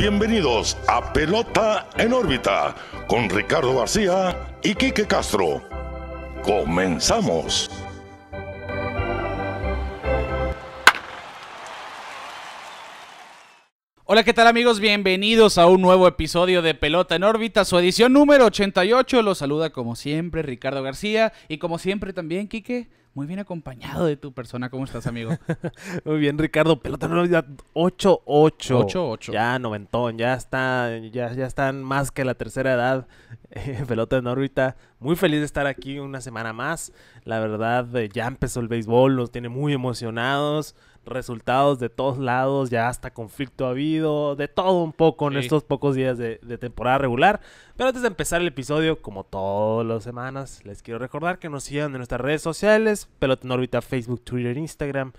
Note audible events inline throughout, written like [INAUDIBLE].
Bienvenidos a Pelota en órbita con Ricardo García y Quique Castro. Comenzamos. Hola, ¿qué tal amigos? Bienvenidos a un nuevo episodio de Pelota en órbita, su edición número 88. Los saluda como siempre Ricardo García y como siempre también Quique muy bien acompañado de tu persona. ¿Cómo estás, amigo? [LAUGHS] muy bien, Ricardo. Pelota 8-8. 8-8. Ya noventón, ya está, ya, ya están más que la tercera edad. [LAUGHS] pelota en órbita. Muy feliz de estar aquí una semana más. La verdad, eh, ya empezó el béisbol, nos tiene muy emocionados resultados de todos lados, ya hasta conflicto ha habido, de todo un poco en estos pocos días de, temporada regular. Pero antes de empezar el episodio, como todas las semanas, les quiero recordar que nos sigan en nuestras redes sociales, Pelota en órbita, Facebook, Twitter, Instagram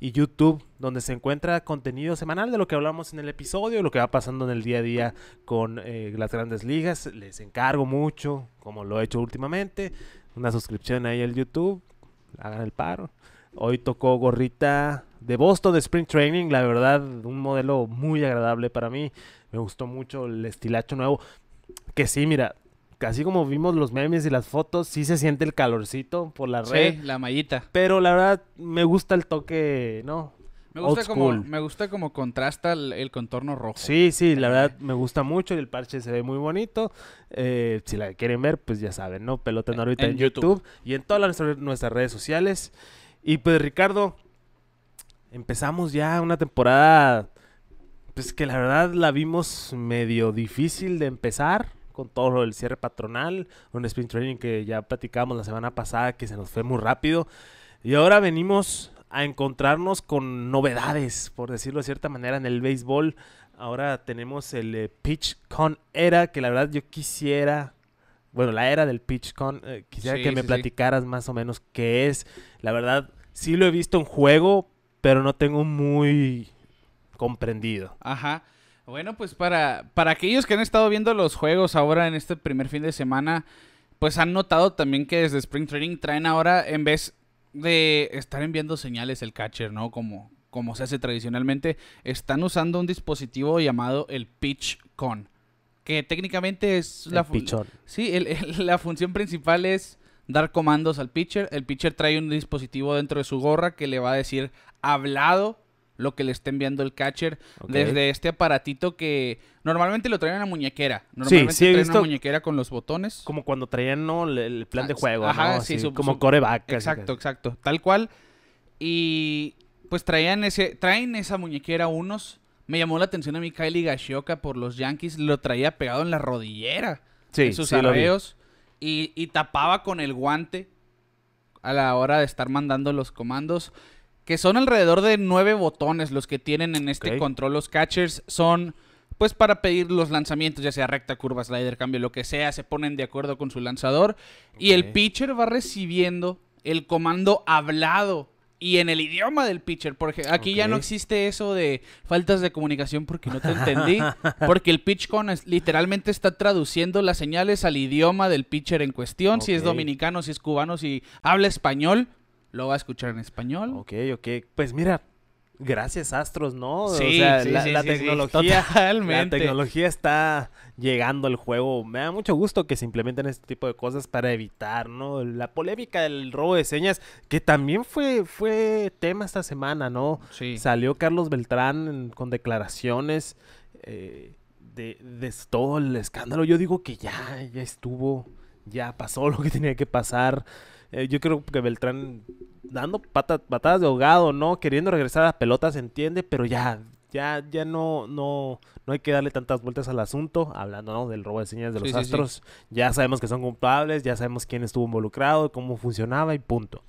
y YouTube, donde se encuentra contenido semanal de lo que hablamos en el episodio, lo que va pasando en el día a día con eh, las grandes ligas. Les encargo mucho, como lo he hecho últimamente, una suscripción ahí al YouTube, hagan el paro. Hoy tocó gorrita de Boston de Spring Training. La verdad, un modelo muy agradable para mí. Me gustó mucho el estilacho nuevo. Que sí, mira, casi como vimos los memes y las fotos, sí se siente el calorcito por la red. Sí, la mallita. Pero la verdad, me gusta el toque, ¿no? Me gusta, como, me gusta como contrasta el, contorno rojo. Sí, sí, la verdad me gusta mucho. y El parche se ve muy bonito. Eh, si la quieren ver, pues ya saben, ¿no? Pelota en ahorita en, YouTube. y en todas nuestras redes sociales. Y pues, Ricardo, empezamos ya una temporada, pues que la verdad la vimos medio difícil de empezar con todo lo del cierre patronal, un sprint training que ya platicamos la semana pasada que se nos fue muy rápido. Y ahora venimos a encontrarnos con novedades, por decirlo de cierta manera, en el béisbol. Ahora tenemos el eh, pitch con era, que la verdad yo quisiera, bueno, la era del pitch con, eh, quisiera que me platicaras más o menos qué es. La verdad, sí lo he visto en juego, pero no tengo muy comprendido. Ajá. Bueno, pues para, para aquellos que han estado viendo los juegos ahora en este primer fin de semana, pues han notado también que desde Spring Training traen ahora, en vez de estar enviando señales el catcher, ¿no? Como, como se hace tradicionalmente, están usando un dispositivo llamado el Pitch Con, que técnicamente es el la, pichón. Sí, el, la función principal es dar comandos al pitcher. El pitcher trae un dispositivo dentro de su gorra que le va a decir hablado lo que le está enviando el catcher desde este aparatito que normalmente lo traen en la muñequera. Normalmente sí, sí, una muñequera con los botones. Como cuando traían el plan de ah, juego, como coreback. Exacto, exacto. Tal cual. Y pues traían ese, traen esa muñequera unos. Me llamó la atención a mí Kylie Gashioka por los Yankees. Lo traía pegado en la rodillera. Sí, sus arreos. Y, y tapaba con el guante a la hora de estar mandando los comandos que son alrededor de nueve botones los que tienen en este control. Los catchers son pues para pedir los lanzamientos, ya sea recta, curva, slider, cambio, lo que sea, se ponen de acuerdo con su lanzador. Y el pitcher va recibiendo el comando hablado y en el idioma del pitcher, porque aquí ya no existe eso de faltas de comunicación porque no te entendí, [LAUGHS] porque el pitch es, literalmente está traduciendo las señales al idioma del pitcher en cuestión, si es dominicano, si es cubano, si habla español, lo va a escuchar en español. Ok, ok. Pues mira, gracias Astros, ¿no? Sí, la, la tecnología, tecnología está llegando al juego. Me da mucho gusto que se implementen este tipo de cosas para evitar, ¿no? La polémica del robo de señas, que también fue, fue tema esta semana, ¿no? Salió Carlos Beltrán con declaraciones eh, de, de todo el escándalo. Yo digo que ya, ya estuvo, ya pasó lo que tenía que pasar. Eh, yo creo que Beltrán dando patadas de ahogado, ¿no? Queriendo regresar a la pelota, se entiende, pero ya, ya, ya no, no, no hay que darle tantas vueltas al asunto, hablando del robo de señas de los astros. Ya sabemos que son culpables, ya sabemos quién estuvo involucrado, cómo funcionaba y punto.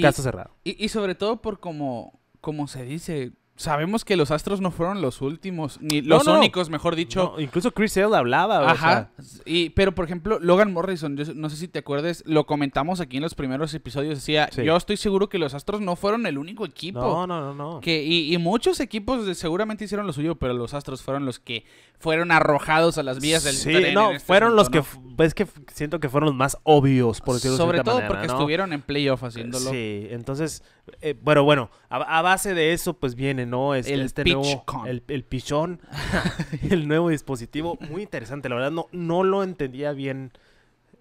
Caso cerrado. Y, y sobre todo por como, como se dice, sabemos que los Astros no fueron los últimos, ni los únicos, mejor dicho. incluso Chris Hale hablaba. Ajá. y, pero, por ejemplo, Logan Morrison, no sé si te acuerdes, lo comentamos aquí en los primeros episodios, decía, yo estoy seguro que los Astros no fueron el único equipo. No, no, no, Que, y, muchos equipos seguramente hicieron lo suyo, pero los Astros fueron los que fueron arrojados a las vías del sí, no, este fueron los que, es que siento que fueron los más obvios, por Sobre todo porque estuvieron en playoff haciéndolo. Sí, entonces eh, bueno, bueno, a, base de eso, pues viene, ¿no? Este, el este nuevo. El, pichón. [LAUGHS] [LAUGHS] el nuevo dispositivo. Muy interesante. La verdad, no, no lo entendía bien.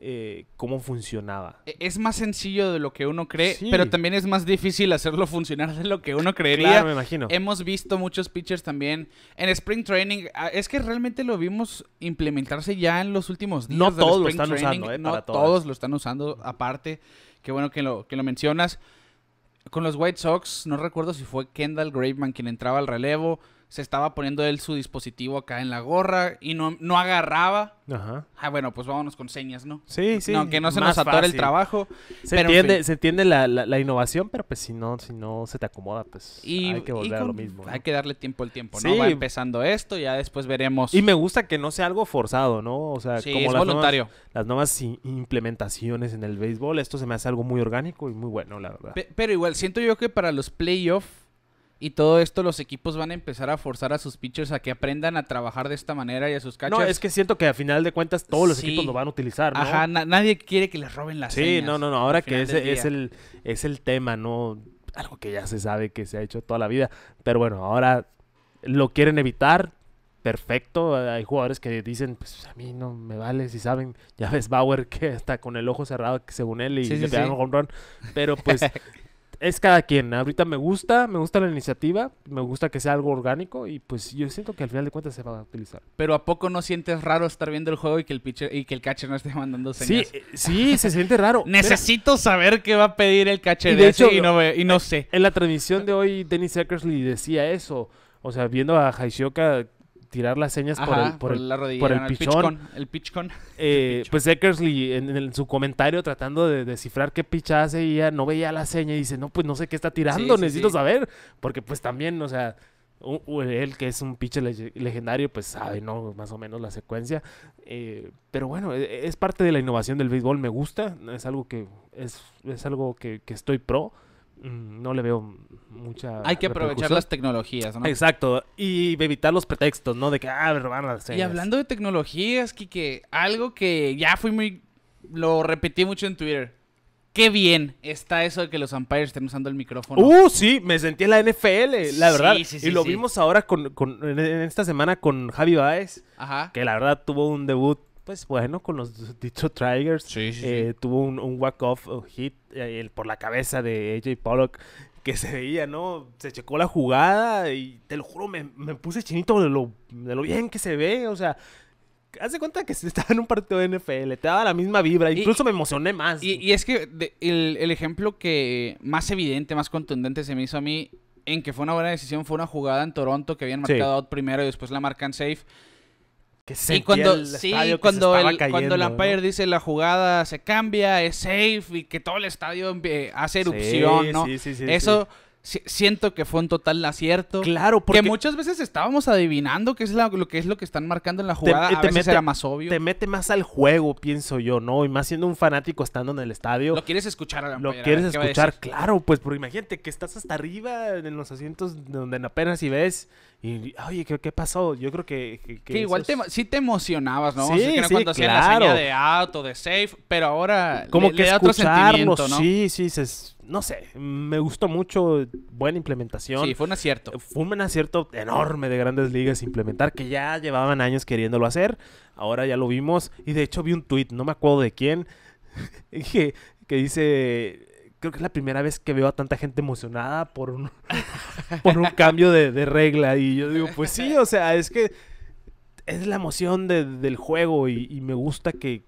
Eh, cómo funcionaba. E, es más sencillo de lo que uno cree, pero también es más difícil hacerlo funcionar de lo que uno creería. me imagino. Hemos visto muchos pitchers también en Spring Training. Ah, es que realmente lo vimos implementarse ya en los últimos días. No todos lo están usando, eh, No todos lo están usando aparte. Qué bueno que lo, que lo mencionas. Con los White Sox, no recuerdo si fue Kendall Graveman quien entraba al relevo se estaba poniendo él su dispositivo acá en la gorra y no, no agarraba. Ajá. Ah, bueno, pues vámonos con señas, ¿no? Sí, sí. No, que no se nos atore el trabajo. Se entiende, se entiende la, innovación, pero pues si no, si no se te acomoda, pues hay que volver a lo mismo. Hay que darle tiempo al tiempo, ¿no? Va empezando esto, ya después veremos. Y me gusta que no sea algo forzado, ¿no? O sea, sí, como las Nuevas, las nuevas implementaciones en el béisbol, esto se me hace algo muy orgánico y muy bueno, la verdad. pero igual, siento yo que para los playoffs y todo esto los equipos van a empezar a forzar a sus pitchers a que aprendan a trabajar de esta manera y a sus catchers. No, es que siento que a final de cuentas todos los equipos lo van a utilizar, ¿no? Ajá, nadie quiere que les roben las sí, Sí, no, no, no, ahora que ese es el, es el tema, ¿no? Algo que ya se sabe que se ha hecho toda la vida. Pero bueno, ahora lo quieren evitar, perfecto. Hay jugadores que dicen, pues a mí no me vale, si saben, ya ves Bauer [LAUGHS] que está con el ojo cerrado, que según él, y se le home run. Pero pues [LAUGHS] es cada quien. Ahorita me gusta, me gusta la iniciativa, me gusta que sea algo orgánico y pues yo siento que al final de cuentas se va a utilizar. Pero ¿a poco no sientes raro estar viendo el juego y que el pitcher y que el catcher no esté mandando señas? Sí, eh, sí, se siente raro. [LAUGHS] Necesito saber qué va a pedir el catcher de hecho, y no, y no eh, sé. En la transmisión de hoy, Dennis Eckersley decía eso. O sea, viendo a Haishioka tirar las señas por el, por, el, el, pichón. Pitch con, el eh, [LAUGHS] pues Eckersley en, su comentario tratando de descifrar qué picha hace y ya no veía la seña y dice, no, pues no sé qué está tirando, necesito saber. Porque pues también, o sea, él que es un pitcher legendario, pues sabe, ¿no? Más o menos la secuencia. Eh, pero bueno, e, e, es parte de la innovación del béisbol, me gusta, es algo que, es, es algo que, que estoy pro. Mm, no le veo mucha. Hay que aprovechar las tecnologías, ¿no? Exacto. Y evitar los pretextos, ¿no? De que, ah, las Y hablando de tecnologías, Kike, algo que ya fui muy. Lo repetí mucho en Twitter. Qué bien está eso de que los umpires estén usando el micrófono. Uh, sí, me sentí en la NFL, la verdad. Sí, sí, sí, y lo vimos ahora con, con, en esta semana con Javi Baez. Ajá. Que la verdad tuvo un debut pues bueno, con los [LAUGHS] dicho Tigers. Eh, tuvo un, un walk-off hit eh, por la cabeza de AJ Pollock que se veía, ¿no? Se checó la jugada y te lo juro, me, puse chinito de lo, de lo bien que se ve, o sea, hace cuenta que [LAUGHS] estaba en un partido de NFL, te daba la misma vibra, incluso me emocioné más. Y, es que el, ejemplo que más evidente, más contundente se me hizo a mí en que fue una buena decisión fue una jugada en Toronto que habían marcado out primero y después la marcan safe y cuando, el sí, cuando, el, cuando el umpire dice la jugada se cambia, es safe y que todo el estadio eh, hace erupción, sí, ¿no? Sí, Eso siento que fue un total acierto. Claro, porque... muchas veces estábamos adivinando qué es lo que es lo que están marcando en la jugada, a veces era más obvio. Te mete más al juego, pienso yo, ¿no? Y más siendo un fanático estando en el estadio. Lo quieres escuchar a la Lo quieres escuchar, claro, pues porque imagínate que estás hasta arriba en los asientos donde apenas si ves y, oye, ¿qué, ¿qué, pasó? Yo creo que... Que, igual te, sí te emocionabas, ¿no? Sí, o cuando claro. la señal de auto, de safe, pero ahora Como que le da otro sentimiento, ¿no? Sí, sí, se no sé, me gustó mucho, buena implementación. Sí, fue un acierto. Eh, fue un acierto enorme de grandes ligas implementar, que ya llevaban años queriéndolo hacer, ahora ya lo vimos, y de hecho vi un tweet, no me acuerdo de quién, [LAUGHS] que, que dice, creo que es la primera vez que veo a tanta gente emocionada por un, [LAUGHS] por un cambio de, regla, y yo digo, pues sí, o sea, es que es la emoción del juego y, me gusta que,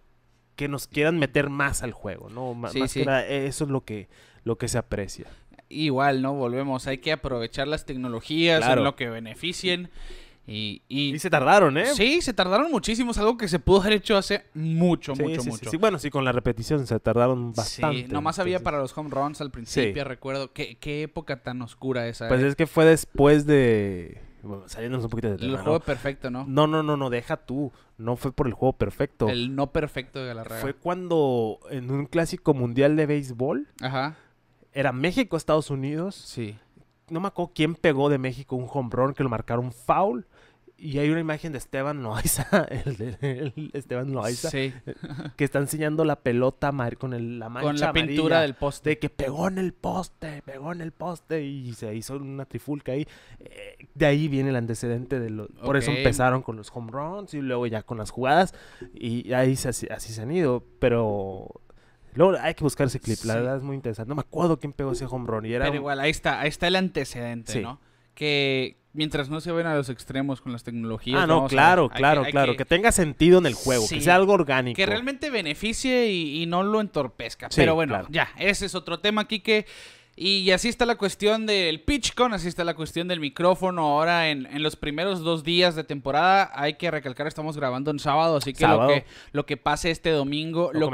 nos quieran meter más al juego, ¿no? más que eso es lo que, lo que se aprecia. Igual, ¿no? Volvemos, hay que aprovechar las tecnologías en lo que beneficien. Y, se tardaron, ¿eh? Sí, se tardaron muchísimo. Es algo que se pudo haber hecho hace mucho, mucho, mucho. Sí, bueno, sí, con la repetición se tardaron bastante. Sí, nomás había para los home runs al principio, recuerdo. ¿Qué, ¿Qué, época tan oscura esa? Pues ¿eh? es que fue después de... Bueno, saliéndonos un poquito de tema, El juego perfecto, ¿no? No, no, no, no, deja tú. No fue por el juego perfecto. El no perfecto de Galarraga. Fue cuando en un clásico mundial de béisbol... Ajá era México, Estados Unidos. Sí. No me acuerdo quién pegó de México un home run que lo marcaron foul. Y hay una imagen de Esteban Loaiza, [LAUGHS] el, de... Esteban Loaiza, que está enseñando la pelota con la mancha Con la pintura del poste. que pegó en el poste, pegó en el poste y se hizo una trifulca ahí. Eh, de ahí viene el antecedente de los... Por eso empezaron con los home runs y luego ya con las jugadas y ahí así se han ido. Pero Luego hay que buscar ese clip, la verdad es muy interesante. No me acuerdo quién pegó ese home run. Y era Pero igual, ahí está, está el antecedente, ¿no? Que mientras no se ven a los extremos con las tecnologías. Ah, no, claro, claro, claro. Que... tenga sentido en el juego, que sea algo orgánico. Que realmente beneficie y, no lo entorpezca. Pero bueno, ya, ese es otro tema aquí que y así está la cuestión del pitch con así está la cuestión del micrófono. Ahora en, los primeros dos días de temporada, hay que recalcar, estamos grabando en sábado, así que, Lo, que lo que pase este domingo, lo, lo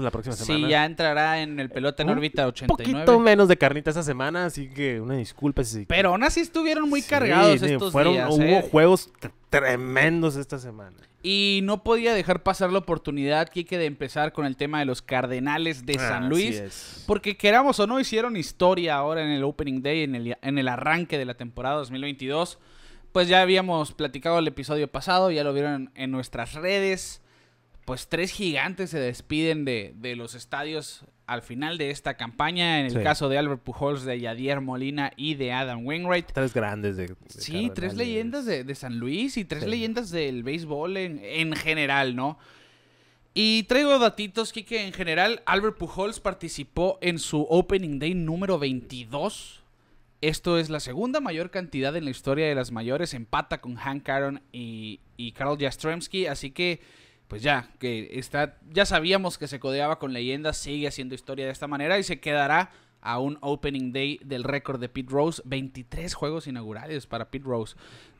la próxima semana. Sí, ya entrará en el pelota en órbita 89. Un poquito menos de carnita esa semana, así que una disculpa. Pero aún así estuvieron muy cargados estos fueron, Hubo ¿eh? juegos tremendos esta semana. Y no podía dejar pasar la oportunidad, Kike, de empezar con el tema de los Cardenales de ah, San Luis. Porque queramos o no, hicieron historia ahora en el Opening Day, en el, en el arranque de la temporada 2022. Pues ya habíamos platicado el episodio pasado, ya lo vieron en nuestras redes. Pues tres gigantes se despiden de, de los estadios al final de esta campaña. En el caso de Albert Pujols, de Yadier Molina y de Adam Wainwright. Tres grandes de. sí, tres leyendas de, San Luis y tres leyendas del béisbol en, general, ¿no? Y traigo datitos, Kike, en general, Albert Pujols participó en su Opening Day número 22. Esto es la segunda mayor cantidad en la historia de las mayores, empata con Hank Aaron y, Carl Karl así que pues ya, que está, ya sabíamos que se codeaba con leyendas, sigue haciendo historia de esta manera y se quedará a un opening day del récord de Pete Rose, 23 juegos inaugurales para Pete Rose.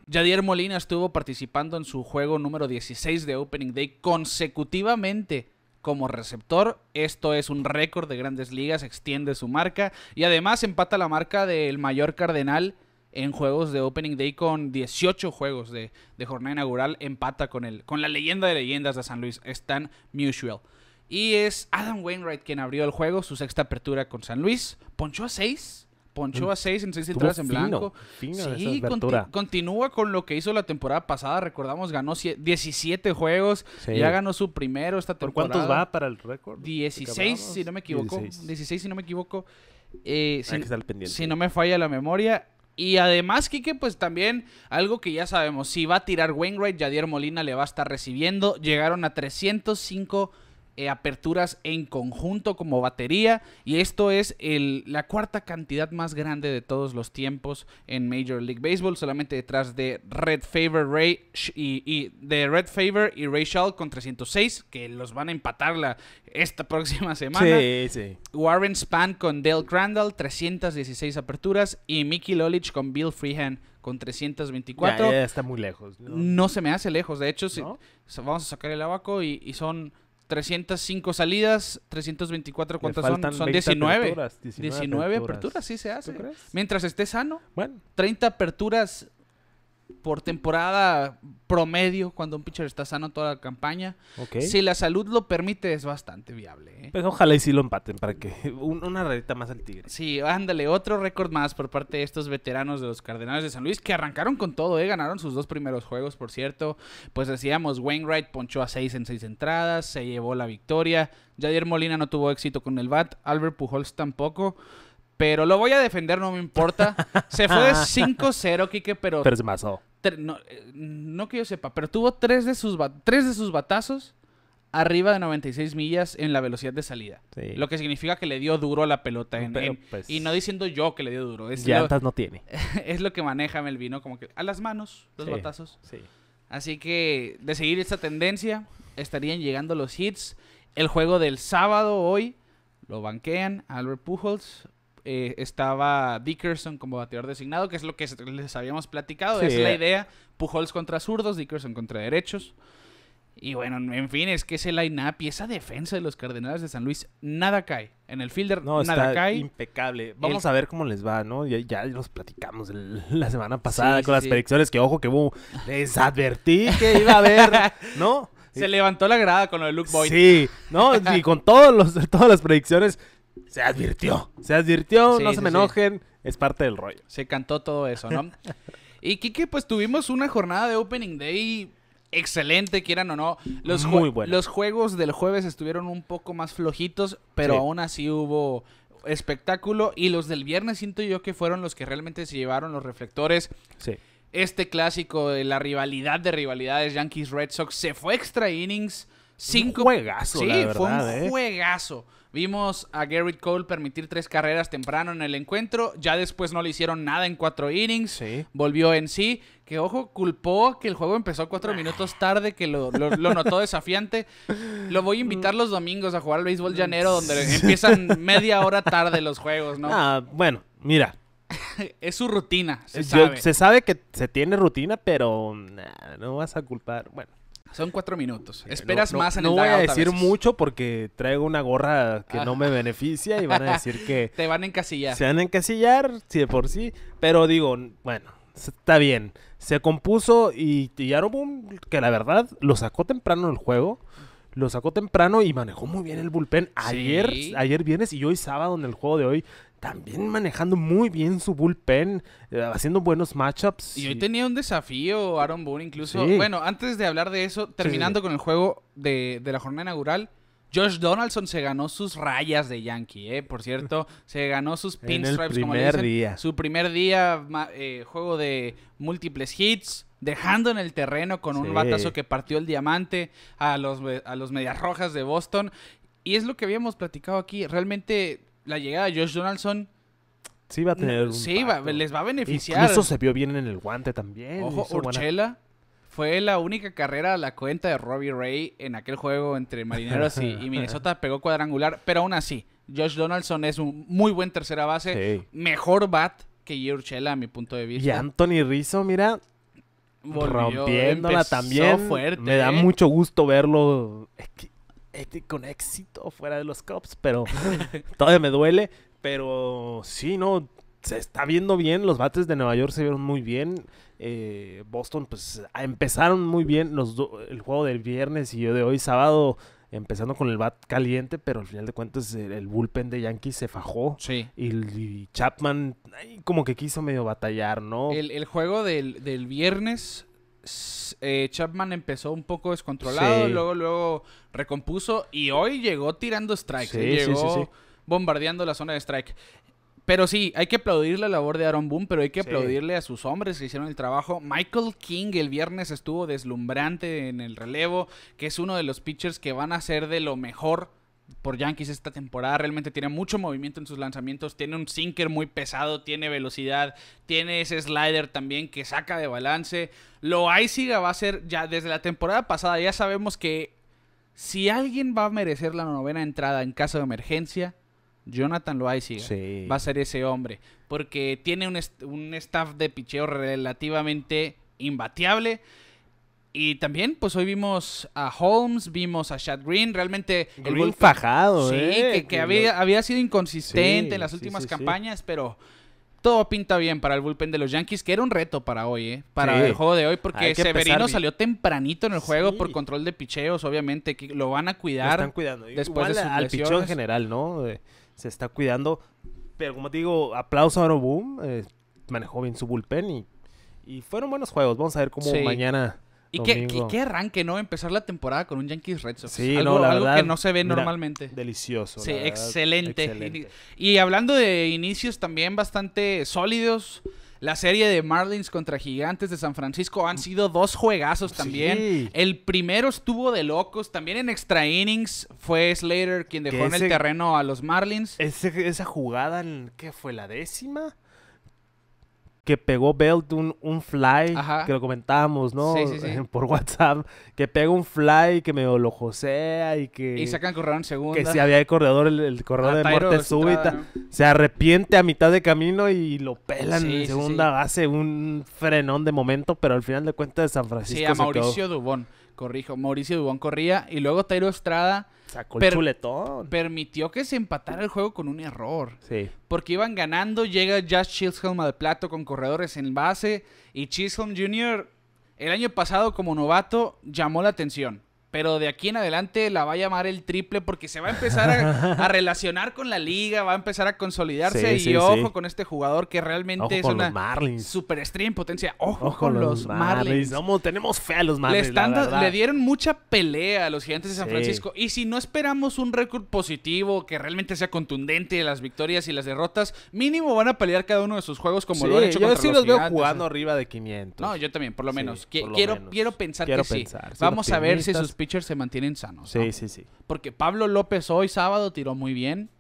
Jadier Molina estuvo participando en su juego número 16 de opening day consecutivamente como receptor. Esto es un récord de grandes ligas, extiende su marca y además empata la marca del mayor cardenal en juegos de Opening Day con 18 juegos de, jornada inaugural. Empata con, el, con la leyenda de leyendas de San Luis, Stan Mutual. Y es Adam Wainwright quien abrió el juego, su sexta apertura con San Luis. Ponchó a 6. Ponchó a 6 en 6 entradas en blanco. sí, continúa con lo que hizo la temporada pasada. Recordamos, ganó 17 juegos. Ya ganó su primero esta temporada. ¿Por cuántos va para el récord? 16, si no me equivoco. 16, si no me equivoco. Eh, si, no me falla la memoria, y además, Kike, pues también algo que ya sabemos, si va a tirar Wainwright, Jadier Molina le va a estar recibiendo. Llegaron a 305 eh, aperturas en conjunto como batería y esto es el, la cuarta cantidad más grande de todos los tiempos en Major League Baseball, solamente detrás de Red Favor Ray y, de Red Favor y Ray con 306 que los van a empatar la, esta [LAUGHS] próxima semana. Sí, sí. Warren Span con Dale Crandall 316 aperturas y Mickey Lolich con Bill Freehand con 324. Ya, está muy lejos. ¿no? se me hace lejos. De hecho, vamos a sacar el abaco y son 305 salidas, 324 cuántas son? Son 19. 19. aperturas. sí se hace. Mientras esté sano. Bueno. 30 aperturas por temporada promedio cuando un pitcher está sano toda la campaña. Si la salud lo permite, es bastante viable. ¿eh? Pues ojalá y si lo empaten para que [LAUGHS] una rarita más al Tigre. Sí, ándale, otro récord más por parte de estos veteranos de los Cardenales de San Luis que arrancaron con todo, ¿eh? ganaron sus dos primeros juegos, por cierto. Pues decíamos, Wainwright ponchó a seis en seis entradas, se llevó la victoria. jadier Molina no tuvo éxito con el BAT, Albert Pujols tampoco pero lo voy a defender, no me importa. Se fue de 5-0, Kike, pero. Pero se masó. Oh. Eh, no, que yo sepa, pero tuvo tres de sus, tres de sus batazos arriba de 96 millas en la velocidad de salida. Lo que significa que le dio duro a la pelota. Pues, y no diciendo yo que le dio duro. Es llantas lo, no tiene. [LAUGHS] Es lo que maneja Melvino, como que a las manos, los batazos. Así que de seguir esta tendencia, estarían llegando los hits. El juego del sábado hoy lo banquean Albert Pujols eh, estaba Dickerson como bateador designado, que es lo que les habíamos platicado, es la idea. Pujols contra zurdos, Dickerson contra derechos. Y bueno, en fin, es que ese line-up y esa defensa de los Cardenales de San Luis, nada cae. En el fielder, no, nada cae. Impecable. Vamos a ver cómo les va, ¿no? Ya, los platicamos la semana pasada con las predicciones que, ojo, que les advertí [LAUGHS] que iba a haber, ¿no? Se levantó la grada con lo de Luke Boyd. ¿no? Y con todos los, todas las predicciones se advirtió. Se advirtió, no se me enojen, es parte del rollo. Se cantó todo eso, ¿no? [LAUGHS] y Kike, pues tuvimos una jornada de Opening Day excelente, quieran o no. Los, los juegos del jueves estuvieron un poco más flojitos, pero aún así hubo espectáculo. Y los del viernes siento yo que fueron los que realmente se llevaron los reflectores. este clásico de la rivalidad de rivalidades Yankees Red Sox se fue extra innings cinco un juegazo sí fue un ¿eh? juegazo Vimos a Garrett Cole permitir tres carreras temprano en el encuentro. Ya después no le hicieron nada en cuatro innings. Volvió en sí. Que ojo, culpó que el juego empezó cuatro ah. minutos tarde, que lo, notó desafiante. Lo voy a invitar los domingos a jugar al béisbol llanero, donde empiezan media hora tarde los juegos, ¿no? Ah, bueno, mira, [LAUGHS] es su rutina. Se sabe. se sabe que se tiene rutina, pero no vas a culpar. Bueno. Son cuatro minutos. Esperas más en no, voy a decir mucho porque traigo una gorra que ah. no me beneficia y van a decir que... [LAUGHS] Te van a encasillar. Se van a encasillar, sí, por sí. Pero digo, bueno, está bien. Se compuso y, y Boom, que la verdad, lo sacó temprano el juego. Lo sacó temprano y manejó muy bien el bullpen. Ayer, ayer viernes y hoy sábado en el juego de hoy también manejando muy bien su bullpen, eh, haciendo buenos matchups. Y, hoy tenía un desafío Aaron Boone incluso. Bueno, antes de hablar de eso, terminando con el juego de, de, la jornada inaugural, Josh Donaldson se ganó sus rayas de Yankee, eh. por cierto. [LAUGHS] se ganó sus pinstripes, como le dicen. Día. Su primer día, eh, juego de múltiples hits, dejando en el terreno con un batazo que partió el diamante a los, a los Medias Rojas de Boston. Y es lo que habíamos platicado aquí. Realmente la llegada de Josh Donaldson. Sí, va a tener. sí, les va a beneficiar. eso se vio bien en el guante también. Ojo, Urchela fue la única carrera a la cuenta de Robbie Ray en aquel juego entre Marineros y, [LAUGHS] Minnesota. Pegó cuadrangular, pero aún así, Josh Donaldson es un muy buen tercera base. Mejor bat que G. a mi punto de vista. Y Anthony Rizzo, mira. rompiéndola también. Fuerte, Me da ¿eh? mucho gusto verlo. Este, con éxito fuera de los cops pero [LAUGHS] todavía me duele. Pero sí, no, se está viendo bien. Los bates de Nueva York se vieron muy bien. Eh, Boston, pues empezaron muy bien los el juego del viernes y yo de hoy sábado. Empezando con el bat caliente, pero al final de cuentas el, bullpen de Yankees se fajó. Sí. Y, Chapman como que quiso medio batallar, ¿no? El, juego del, del viernes eh, Chapman empezó un poco descontrolado, luego, recompuso y hoy llegó tirando strikes. Eh, llegó bombardeando la zona de strike. Pero sí, hay que aplaudir la labor de Aaron Boone, pero hay que aplaudirle a sus hombres que hicieron el trabajo. Michael King el viernes estuvo deslumbrante en el relevo, que es uno de los pitchers que van a ser de lo mejor por Yankees esta temporada. Realmente tiene mucho movimiento en sus lanzamientos. Tiene un sinker muy pesado, tiene velocidad, tiene ese slider también que saca de balance. Lo va a ser ya desde la temporada pasada. Ya sabemos que si alguien va a merecer la novena entrada en caso de emergencia, Jonathan Loaiziga va a ser ese hombre. Porque tiene un, un staff de picheo relativamente imbateable. Y también, pues hoy vimos a Holmes, vimos a Chad Green, realmente... el el fajado, sí, eh, que, que había, había, sido inconsistente en las últimas campañas, pero todo pinta bien para el bullpen de los Yankees, que era un reto para hoy, ¿eh? Para el juego de hoy, porque Severino salió tempranito en el juego por control de picheos, obviamente, que lo van a cuidar. Lo están cuidando. Después al en general, ¿no? Eh, se está cuidando. Pero como te digo, aplauso a Oro eh, manejó bien su bullpen y, y fueron buenos juegos. Vamos a ver cómo mañana ¿Y qué, qué, arranque, ¿no? Empezar la temporada con un Yankees Red Sox. Sí, algo, que no se ve normalmente. Delicioso. Sí, excelente. Y, hablando de inicios también bastante sólidos. La serie de Marlins contra Gigantes de San Francisco han mm. sido dos juegazos también. El primero estuvo de locos. También en extra innings fue Slater quien dejó en el terreno a los Marlins. esa jugada, ¿qué fue? ¿La décima? que pegó Belt un, fly, que lo comentábamos, ¿no? [LAUGHS] Por WhatsApp, que pega un fly, que me lo josea y que... Y sacan corredor en segundo Que si había el corredor, el, corredor ah, de muerte súbita, se arrepiente a mitad de camino y lo pelan en segunda base, un frenón de momento, pero al final de cuentas de San Francisco Sí, a Mauricio Dubón, corrijo, Mauricio Dubón corría y luego Tairo Estrada Sacó Permitió que se empatara el juego con un error. Sí. Porque iban ganando, llega Josh Chisholm al plato con corredores en base y Chisholm Jr. el año pasado como novato llamó la atención. Pero de aquí en adelante la va a llamar el triple porque se va a empezar a, [LAUGHS] relacionar con la liga, va a empezar a consolidarse. y ojo con este jugador que realmente es una superestrella super en potencia. Ojo, con, los, Marlins. tenemos fe a los Marlins. Le, le, dieron mucha pelea a los gigantes de San Francisco. Y si no esperamos un récord positivo que realmente sea contundente de las victorias y las derrotas, mínimo van a pelear cada uno de sus juegos como lo han hecho. Yo sí los, veo jugando ¿eh? arriba de 500. No, yo también, por lo menos. quiero, quiero pensar que sí. Vamos a ver si sus pitchers se mantienen sanos. Sí, sí, sí. Porque Pablo López hoy sábado tiró muy bien.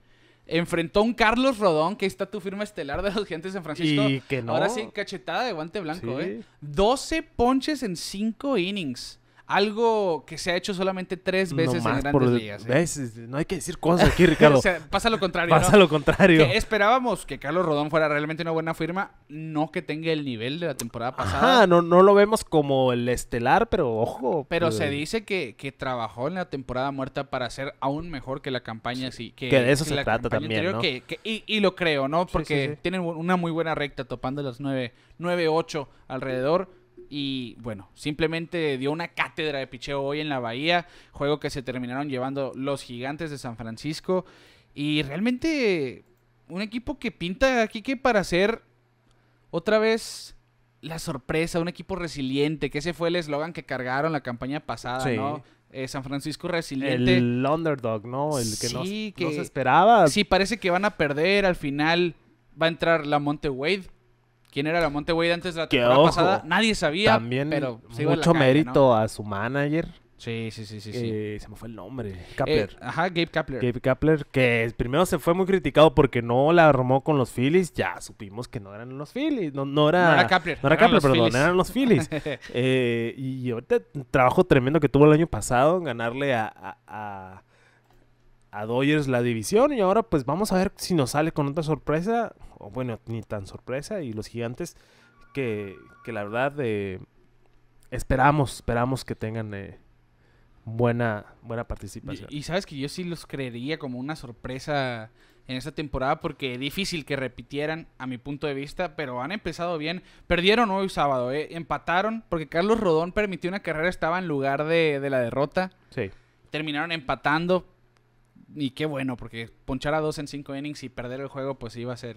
Enfrentó a un Carlos Rodón, que está tu firma estelar de los Gigantes de San Francisco. Y que no. Ahora sí, cachetada de guante blanco, ¿eh? 12 ponches en 5 innings. Algo que se ha hecho solamente tres veces en grandes por ligas. ¿eh? No hay que decir cosas aquí, [LAUGHS] Ricardo. pasa lo contrario. Pasa lo contrario. esperábamos que Carlos Rodón fuera realmente una buena firma, no que tenga el nivel de la temporada pasada. Ajá, no, no lo vemos como el estelar, pero ojo. Pero pues, se eh. dice que, trabajó en la temporada muerta para ser aún mejor que la campaña. Sí, que, que de eso se trata también. y, lo creo, ¿no? Porque tienen una muy buena recta topando las 9-8 alrededor y bueno, simplemente dio una cátedra de picheo hoy en la Bahía, juego que se terminaron llevando los gigantes de San Francisco y realmente un equipo que pinta aquí que para ser otra vez la sorpresa, un equipo resiliente, que ese fue el eslogan que cargaron la campaña pasada, ¿no? Eh, San Francisco resiliente. El underdog, ¿no? El que, que no esperaba. Sí, parece que van a perder. Al final va a entrar la Monte Wade quién era la Wade antes de la temporada pasada, nadie sabía. También pero mucho mérito a su manager. Sí, sí, sí, sí. Eh, se me fue el nombre. Kapler. Eh, ajá, Gabe Kapler. Gabe Kapler, que primero se fue muy criticado porque no la armó con los Phillies. Ya supimos que no eran los Phillies. No, era, no era Kapler. No era Kapler, perdón, eran los Phillies. [LAUGHS] Eh, y ahorita, un trabajo tremendo que tuvo el año pasado en ganarle a, a a Doyers la división y ahora pues vamos a ver si nos sale con otra sorpresa, o bueno, ni tan sorpresa, y los gigantes que, que la verdad eh, esperamos, esperamos que tengan eh, buena, buena participación. Y, sabes que yo sí los creería como una sorpresa en esta temporada porque es difícil que repitieran a mi punto de vista, pero han empezado bien. Perdieron hoy sábado, eh, empataron porque Carlos Rodón permitió una carrera, estaba en lugar de, de la derrota. Sí. Terminaron empatando, y qué bueno, porque ponchar a dos en cinco innings y perder el juego, pues iba a ser,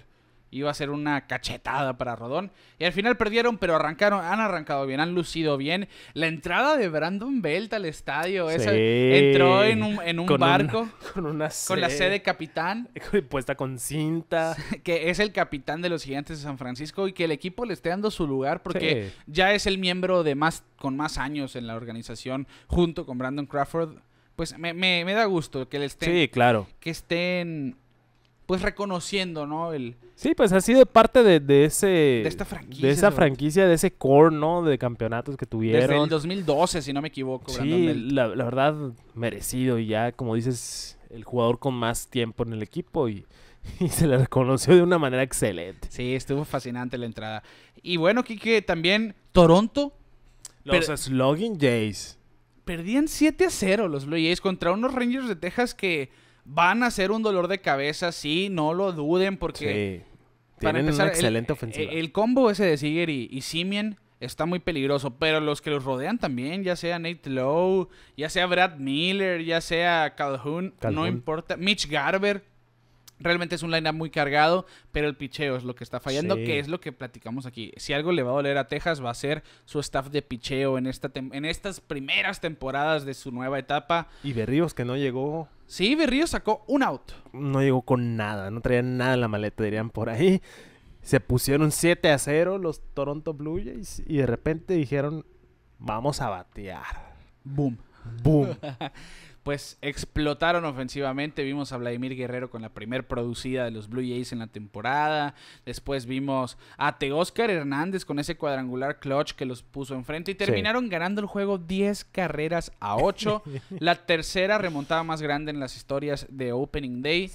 iba a ser una cachetada para Rodón. Y al final perdieron, pero arrancaron, han arrancado bien, han lucido bien. La entrada de Brandon Belt al estadio, entró en un, en un barco con, una [LAUGHS] con la sede capitán. [LAUGHS] Puesta con cinta. [LAUGHS] Que es el capitán de los gigantes de San Francisco y que el equipo le esté dando su lugar porque ya es el miembro de más, con más años en la organización junto con Brandon Crawford pues me, me, da gusto que le estén. claro. Que estén pues reconociendo, ¿no? El, sí, pues ha sido parte de, ese... De esa franquicia, de ese core, ¿no? De campeonatos que tuvieron. Desde el 2012, si no me equivoco. Sí, la, verdad, merecido. Y ya, como dices, el jugador con más tiempo en el equipo y, [LAUGHS] se le reconoció de una manera excelente. Sí, estuvo fascinante la entrada. Y bueno, Kike, también Toronto. Los Slugging Slogan Jays. Perdían 7 a 0 los Blue Jays contra unos Rangers de Texas que van a ser un dolor de cabeza, sí, no lo duden porque... Tienen una excelente ofensiva. El, combo ese de Sigiri y, Simeon está muy peligroso, pero los que los rodean también, ya sea Nate Lowe, ya sea Brad Miller, ya sea Calhoun. no importa, Mitch Garber, Realmente es un lineup muy cargado, pero el picheo es lo que está fallando, que es lo que platicamos aquí. Si algo le va a doler a Texas va a ser su staff de picheo en, esta en estas primeras temporadas de su nueva etapa. Y Berríos que no llegó. Sí, Berríos sacó un out. No llegó con nada, no traían nada en la maleta, dirían por ahí. Se pusieron 7 a 0 los Toronto Blue Jays y de repente dijeron, vamos a batear. Boom. Boom. [LAUGHS] pues explotaron ofensivamente. Vimos a Vladimir Guerrero con la primer producida de los Blue Jays en la temporada. Después vimos a Teóscar Hernández con ese cuadrangular clutch que los puso enfrente y terminaron ganando el juego 10 carreras a 8. [LAUGHS] la tercera remontada más grande en las historias de Opening Day.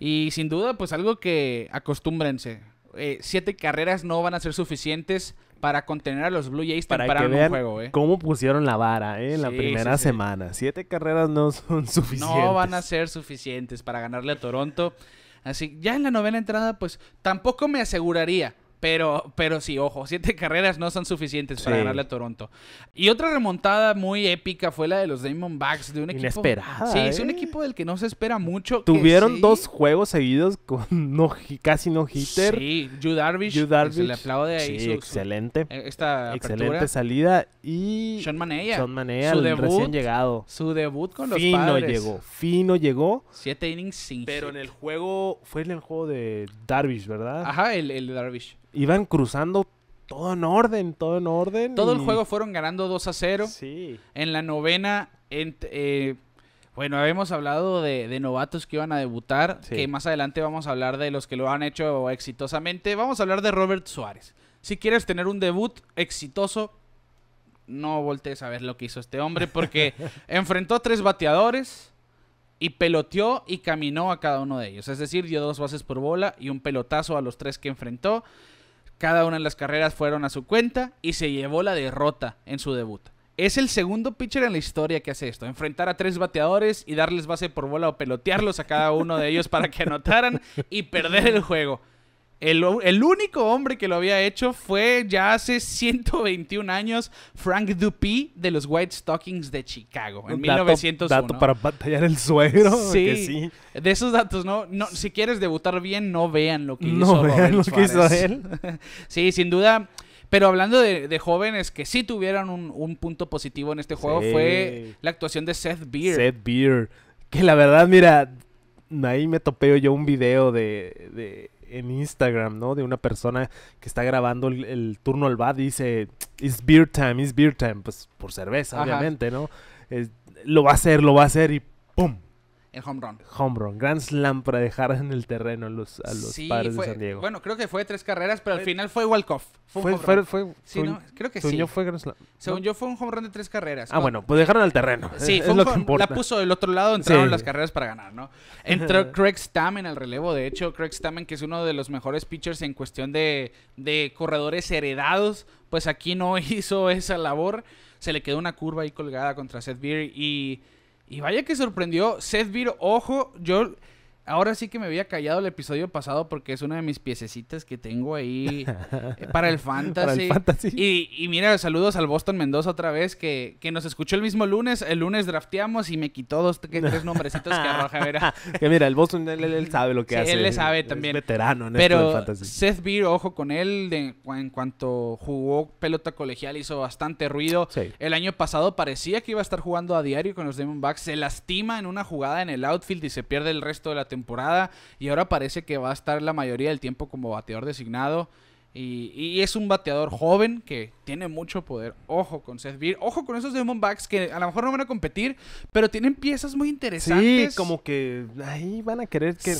Y sin duda, pues algo que acostúmbrense. Eh, siete carreras no van a ser suficientes para contener a los Blue Jays para ver juego, ¿eh? ¿Cómo pusieron la vara, ¿eh? En la primera semana. Siete carreras no son [LAUGHS] suficientes. No van a ser suficientes para ganarle a Toronto. Así, ya en la novena entrada, pues tampoco me aseguraría pero, pero sí, ojo, siete [LAUGHS] carreras no son suficientes para ganarle a Toronto. Y otra remontada muy épica fue la de los Diamondbacks de un equipo. Inesperada. Sí, es un ¿eh? equipo del que no se espera mucho. Tuvieron dos juegos seguidos con [LAUGHS] no, casi no hitter. Sí, Yu Darvish. Darvish. Se le aplaude ahí. excelente. Eh, esta excelente salida. Y. Sean Manea. Sean Manea, su recién llegado. Su debut con los Fino llegó. Fino llegó. Siete innings sin Pero en el juego. Fue en el juego de Darvish, ¿verdad? Ajá, el, el Darvish iban cruzando todo en orden, todo en orden. Todo el juego fueron ganando 2 a 0. Sí. En la novena, eh, bueno, habíamos hablado de, novatos que iban a debutar, que más adelante vamos a hablar de los que lo han hecho exitosamente. Vamos a hablar de Robert Suárez. Si quieres tener un debut exitoso, no voltees a ver lo que hizo este hombre, porque [LAUGHS] enfrentó a tres bateadores y peloteó y caminó a cada uno de ellos. Es decir, dio dos bases por bola y un pelotazo a los tres que enfrentó. Cada una de las carreras fueron a su cuenta y se llevó la derrota en su debut. Es el segundo pitcher en la historia que hace esto, enfrentar a tres bateadores y darles base por bola o pelotearlos a cada uno de ellos para que [LAUGHS] anotaran y perder el juego. El, único hombre que lo había hecho fue ya hace 121 años Frank Dupuy de los White Stockings de Chicago en dato, Dato para batallar el suegro. Sí, sí, De esos datos, ¿no? si quieres debutar bien, no vean lo que hizo no vean lo que hizo él. [LAUGHS] sí, sin duda. Pero hablando de, jóvenes que sí tuvieron un, punto positivo en este juego fue la actuación de Seth Beer. Seth Beer. Que la verdad, mira, ahí me topeo yo un video de en Instagram, ¿no? De una persona que está grabando el, turno al bar dice, it's beer time, it's beer time, pues por cerveza, obviamente, ¿no? lo va a hacer, lo va a hacer y ¡pum! El home run. Home run. Grand slam para dejar en el terreno a los, a los padres de San Diego. Bueno, creo que fue tres carreras, pero al final fue walkoff Fue, fue, fue, creo que según yo fue Grand Slam. Según yo fue un home run de tres carreras. Ah, bueno, pues dejaron al terreno. Sí, [LAUGHS] fue la puso del otro lado, entraron las carreras para ganar, ¿no? [LAUGHS] Entró Craig Stammen al relevo, de hecho, Craig Stammen, que es uno de los mejores pitchers en cuestión de, de corredores heredados, pues aquí no [LAUGHS] hizo esa labor. Se le quedó una curva ahí colgada contra Seth Beer y y vaya que sorprendió. Seth Beer, ojo, yo ahora sí que me había callado el episodio pasado porque es una de mis piececitas que tengo ahí eh, para el [LAUGHS] fantasy. Para el fantasy. Y, mira, saludos al Boston Mendoza otra vez que, que, nos escuchó el mismo lunes. El lunes drafteamos y me quitó dos, [LAUGHS] tres nombrecitos que arroja. Mira. Ah. [LAUGHS] que mira, el Boston, él, sabe lo que hace. Él le sabe también. Es veterano en Pero Seth Beer, ojo con él, en cuanto jugó pelota colegial, hizo bastante ruido. El año pasado parecía que iba a estar jugando a diario con los Diamondbacks. Se lastima en una jugada en el outfield y se pierde el resto de la temporada temporada y ahora parece que va a estar la mayoría del tiempo como bateador designado. Y, es un bateador joven que tiene mucho poder. Ojo con Seth Beer. Ojo con esos Diamondbacks que a lo mejor no van a competir, pero tienen piezas muy interesantes. Sí, como que ahí van a querer que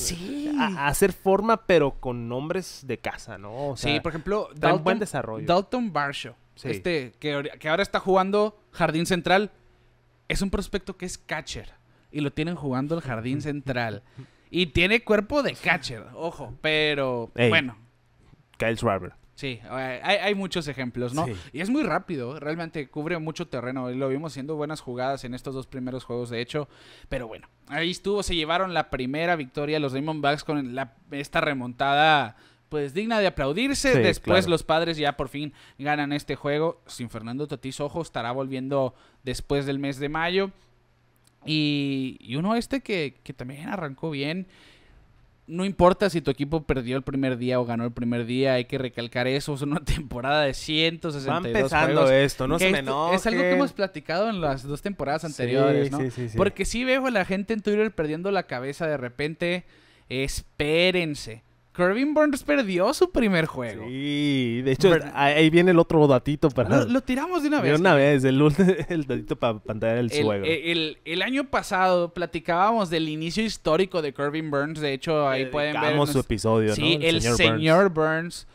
hacer forma, pero con nombres de casa, ¿no? sí, por ejemplo, Dalton, buen Dalton Barshow, este, que, que ahora está jugando Jardín Central, es un prospecto que es catcher y lo tienen jugando el Jardín Central. [LAUGHS] Y tiene cuerpo de catcher, ojo, pero bueno. Kyle Schwarber. Sí, eh, hay, muchos ejemplos, ¿no? Y es muy rápido, realmente cubre mucho terreno. Lo vimos haciendo buenas jugadas en estos dos primeros juegos, de hecho. Pero bueno, ahí estuvo, se llevaron la primera victoria los Diamondbacks con la, esta remontada pues digna de aplaudirse. Después los padres ya por fin ganan este juego. Sin Fernando Tatís Ojo estará volviendo después del mes de mayo. Y, uno este que, también arrancó bien. No importa si tu equipo perdió el primer día o ganó el primer día, hay que recalcar eso. Es una [LAUGHS] temporada de 162 esto, no Es algo que hemos platicado en las dos temporadas anteriores, Porque si veo a la gente en Twitter perdiendo la cabeza de repente. Espérense. Corbin Burns perdió su primer juego. Sí, de hecho, ahí viene el otro datito para. Lo, tiramos de una vez. De una vez, [LAUGHS] el, datito para pantalla el juego. Eh, el, el, año pasado platicábamos del inicio histórico de Corbin Burns. De hecho, ahí pueden ver. su episodio, sí, El, señor, Burns.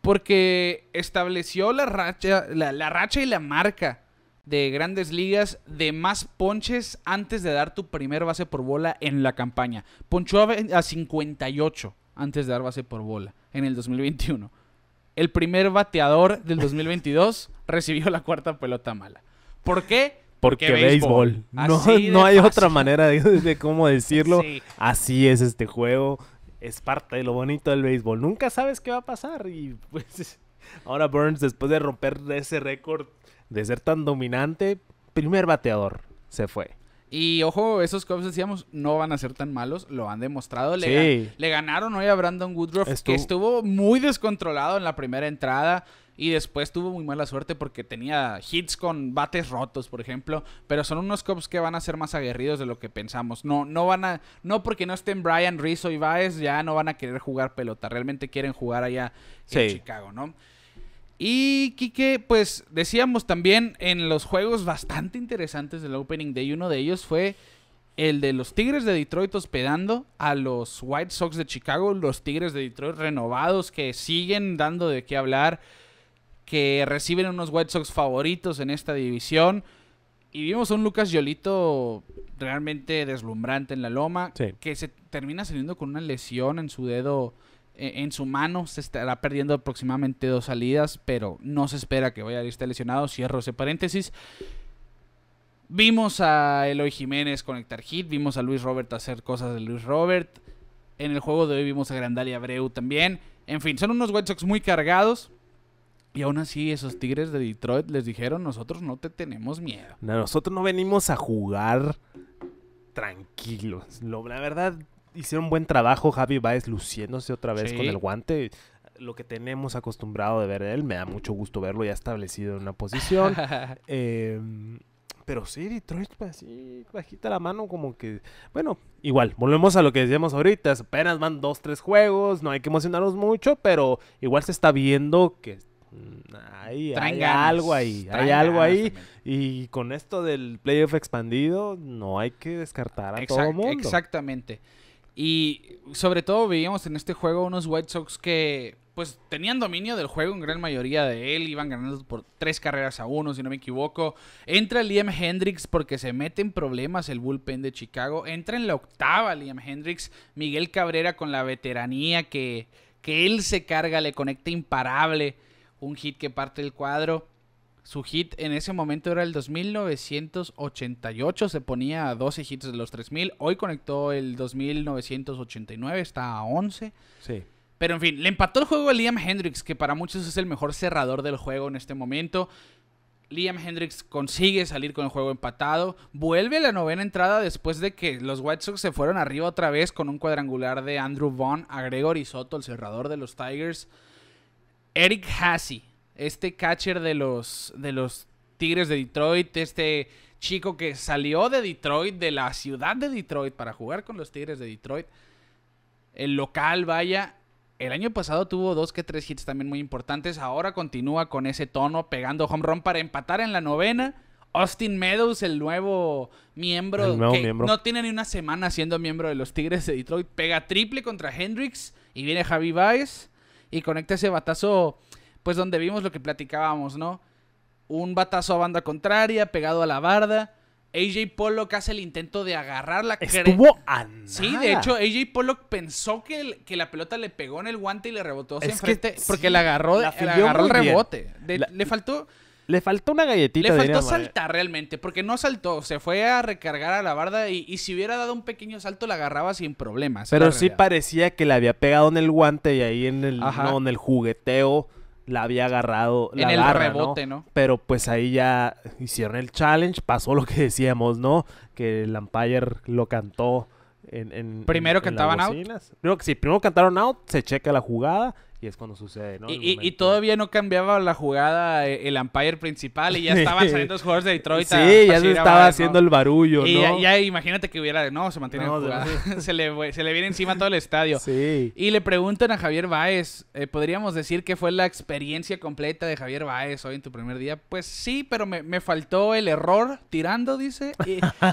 Porque estableció la racha, la, la racha y la marca de grandes ligas de más ponches antes de dar tu primer base por bola en la campaña. Ponchó a 58 antes de dar base por bola en el 2021. El primer bateador del 2022 [LAUGHS] recibió la cuarta pelota mala. ¿Por qué? Porque, béisbol. No, no hay otra manera de, cómo decirlo. [LAUGHS] Así es este juego. Es parte de lo bonito del béisbol. Nunca sabes qué va a pasar. Y pues [LAUGHS] ahora Burns, después de romper ese récord de ser tan dominante, primer bateador se fue. Y ojo, esos cops decíamos no van a ser tan malos, lo han demostrado. Le, ganaron hoy a Brandon Woodruff, que estuvo muy descontrolado en la primera entrada. Y después tuvo muy mala suerte porque tenía hits con bates rotos, por ejemplo. Pero son unos cops que van a ser más aguerridos de lo que pensamos. No, no van a. No porque no estén Brian Rizzo y Baez, ya no van a querer jugar pelota. Realmente quieren jugar allá en Chicago, ¿no? Y Quique, pues decíamos también en los juegos bastante interesantes del Opening Day, uno de ellos fue el de los Tigres de Detroit hospedando a los White Sox de Chicago, los Tigres de Detroit renovados que siguen dando de qué hablar, que reciben unos White Sox favoritos en esta división. Y vimos a un Lucas Yolito realmente deslumbrante en la loma, que se termina saliendo con una lesión en su dedo e-, en su mano. Se estará perdiendo aproximadamente dos salidas, pero no se espera que vaya a estar lesionado. Cierro ese paréntesis. Vimos a Eloy Jiménez conectar hit, vimos a Luis Robert hacer cosas de Luis Robert. En el juego de hoy vimos a Grandal y Abreu también. En fin, son unos White Sox muy cargados. Y aún así, esos Tigres de Detroit les dijeron: Nosotros no te tenemos miedo. No, nosotros no venimos a jugar tranquilos. la verdad, hicieron un buen trabajo Javi Baez luciéndose otra vez con el guante. Lo que tenemos acostumbrado de ver de él, me da mucho gusto verlo ya establecido en una posición. [LAUGHS] Em, pero sí, Detroit, así, pues, bajita la mano, como que. Bueno, igual, volvemos a lo que decíamos ahorita. Apenas van dos, tres juegos, no hay que emocionarnos mucho, pero igual se está viendo que mm, hay, algo ahí, hay algo ahí. Y con esto del playoff expandido, no hay que descartar a mundo. Exactamente. Y sobre todo veíamos en este juego unos White Sox que pues tenían dominio del juego en gran mayoría de él, iban ganando por tres carreras a uno, si no me equivoco. Entra Liam Hendricks porque se mete en problemas el bullpen de Chicago. Entra en la octava Liam Hendricks, Miguel Cabrera con la veteranía que, que él se carga, le conecta imparable, un hit que parte el cuadro. Su hit en ese momento era el 2988, se ponía a 12 hits de los 3000. Hoy conectó el 2989, está a 11. Sí. Pero en fin, le empató el juego a Liam Hendricks, que para muchos es el mejor cerrador del juego en este momento. Liam Hendricks consigue salir con el juego empatado, vuelve a la novena entrada después de que los White Sox se fueron arriba otra vez con un cuadrangular de Andrew Vaughn a Gregory Soto, el cerrador de los Tigers. Eric Hassey este catcher de los, de los Tigres de Detroit, este chico que salió de Detroit, de la ciudad de Detroit, para jugar con los Tigres de Detroit. El local, vaya. El año pasado tuvo dos que tres hits también muy importantes. Ahora continúa con ese tono, pegando home run para empatar en la novena. Austin Meadows, el nuevo miembro, que miembro. no tiene ni una semana siendo miembro de los Tigres de Detroit, pega triple contra Hendrix. y viene Javi Baez y conecta ese batazo pues donde vimos lo que platicábamos, ¿no? Un batazo a banda contraria, pegado a la barda. AJ Pollock hace el intento de agarrarla la Estuvo Sí, de hecho, AJ Pollock pensó que, que, la pelota le pegó en el guante y le rebotó porque agarró, agarró el rebote. le faltó. Le faltó una galletita. Le faltó ¿eh? saltar realmente, porque no saltó. Se fue a recargar a la barda y, si hubiera dado un pequeño salto la agarraba sin problemas. Pero sí parecía que la había pegado en el guante y ahí en el, no, en el jugueteo la había agarrado en el rebote, ¿no? Pero pues ahí ya hicieron el challenge, pasó lo que decíamos, ¿no? Que el umpire lo cantó en, primero cantaban out. que sí, primero cantaron out, se checa la jugada y es cuando sucede, ¿no? Y, todavía no cambiaba la jugada eh, el umpire principal y ya estaban saliendo los jugadores de Detroit. sí, ya se estaba haciendo el barullo, ¿no? Ya, imagínate que hubiera... No, se mantiene [LAUGHS] se, le, viene encima todo el estadio. Sí. Y le preguntan a Javier Baez, eh, ¿podríamos decir que fue la experiencia completa de Javier Baez hoy en tu primer día? Pues sí, pero me, faltó el error tirando, dice,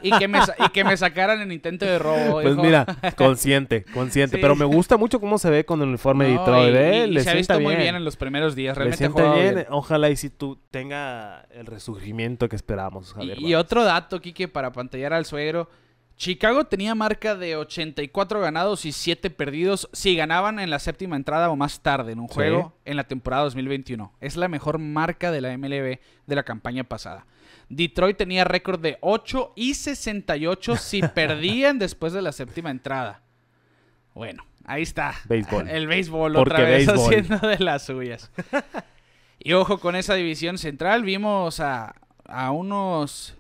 y, que me, y que me sacaran el intento de robo. Pues mira, [LAUGHS] consciente, consciente. Pero me gusta mucho cómo se ve con el uniforme de Detroit, ¿eh? se ha visto muy bien en los primeros días. Realmente Ojalá y si tú tenga el resurgimiento que esperábamos Y, otro dato, Kike, para pantallar al suegro. Chicago tenía marca de 84 ganados y 7 perdidos si ganaban en la séptima entrada o más tarde en un juego en la temporada 2021. Es la mejor marca de la MLB de la campaña pasada. Detroit tenía récord de 8 y 68 si [LAUGHS] perdían después de la séptima entrada. Bueno, Ahí está. El béisbol otra vez haciendo de las suyas. y ojo con esa división central. Vimos a, unos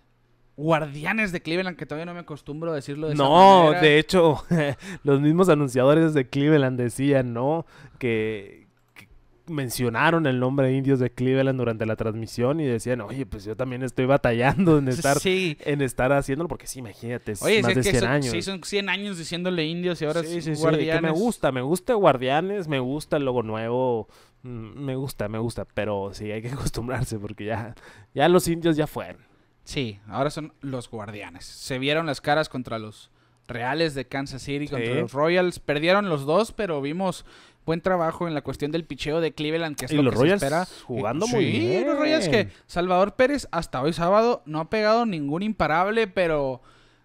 guardianes de Cleveland, que todavía no me acostumbro a decirlo de No, de hecho, [LAUGHS] los mismos anunciadores de Cleveland decían, ¿no? Que, mencionaron el nombre de indios de Cleveland durante la transmisión y decían, oye, pues yo también estoy batallando en [LAUGHS] estar, en estar haciéndolo, porque sí, imagínate, más de 100 son, años. Sí, son 100 años diciéndole indios y ahora sí, sí guardianes. me gusta, me gusta guardianes, me gusta el logo nuevo, mm, me gusta, me gusta, pero sí, hay que [LAUGHS] acostumbrarse porque ya, ya los indios ya fueron. Sí, ahora son los guardianes. Se vieron las caras contra los Reales de Kansas City contra los Royals. Perdieron los dos, pero vimos buen trabajo en la cuestión del picheo de Cleveland, que es lo que espera. jugando muy sí, bien. los Royals que Salvador Pérez hasta hoy sábado no ha pegado ningún imparable, pero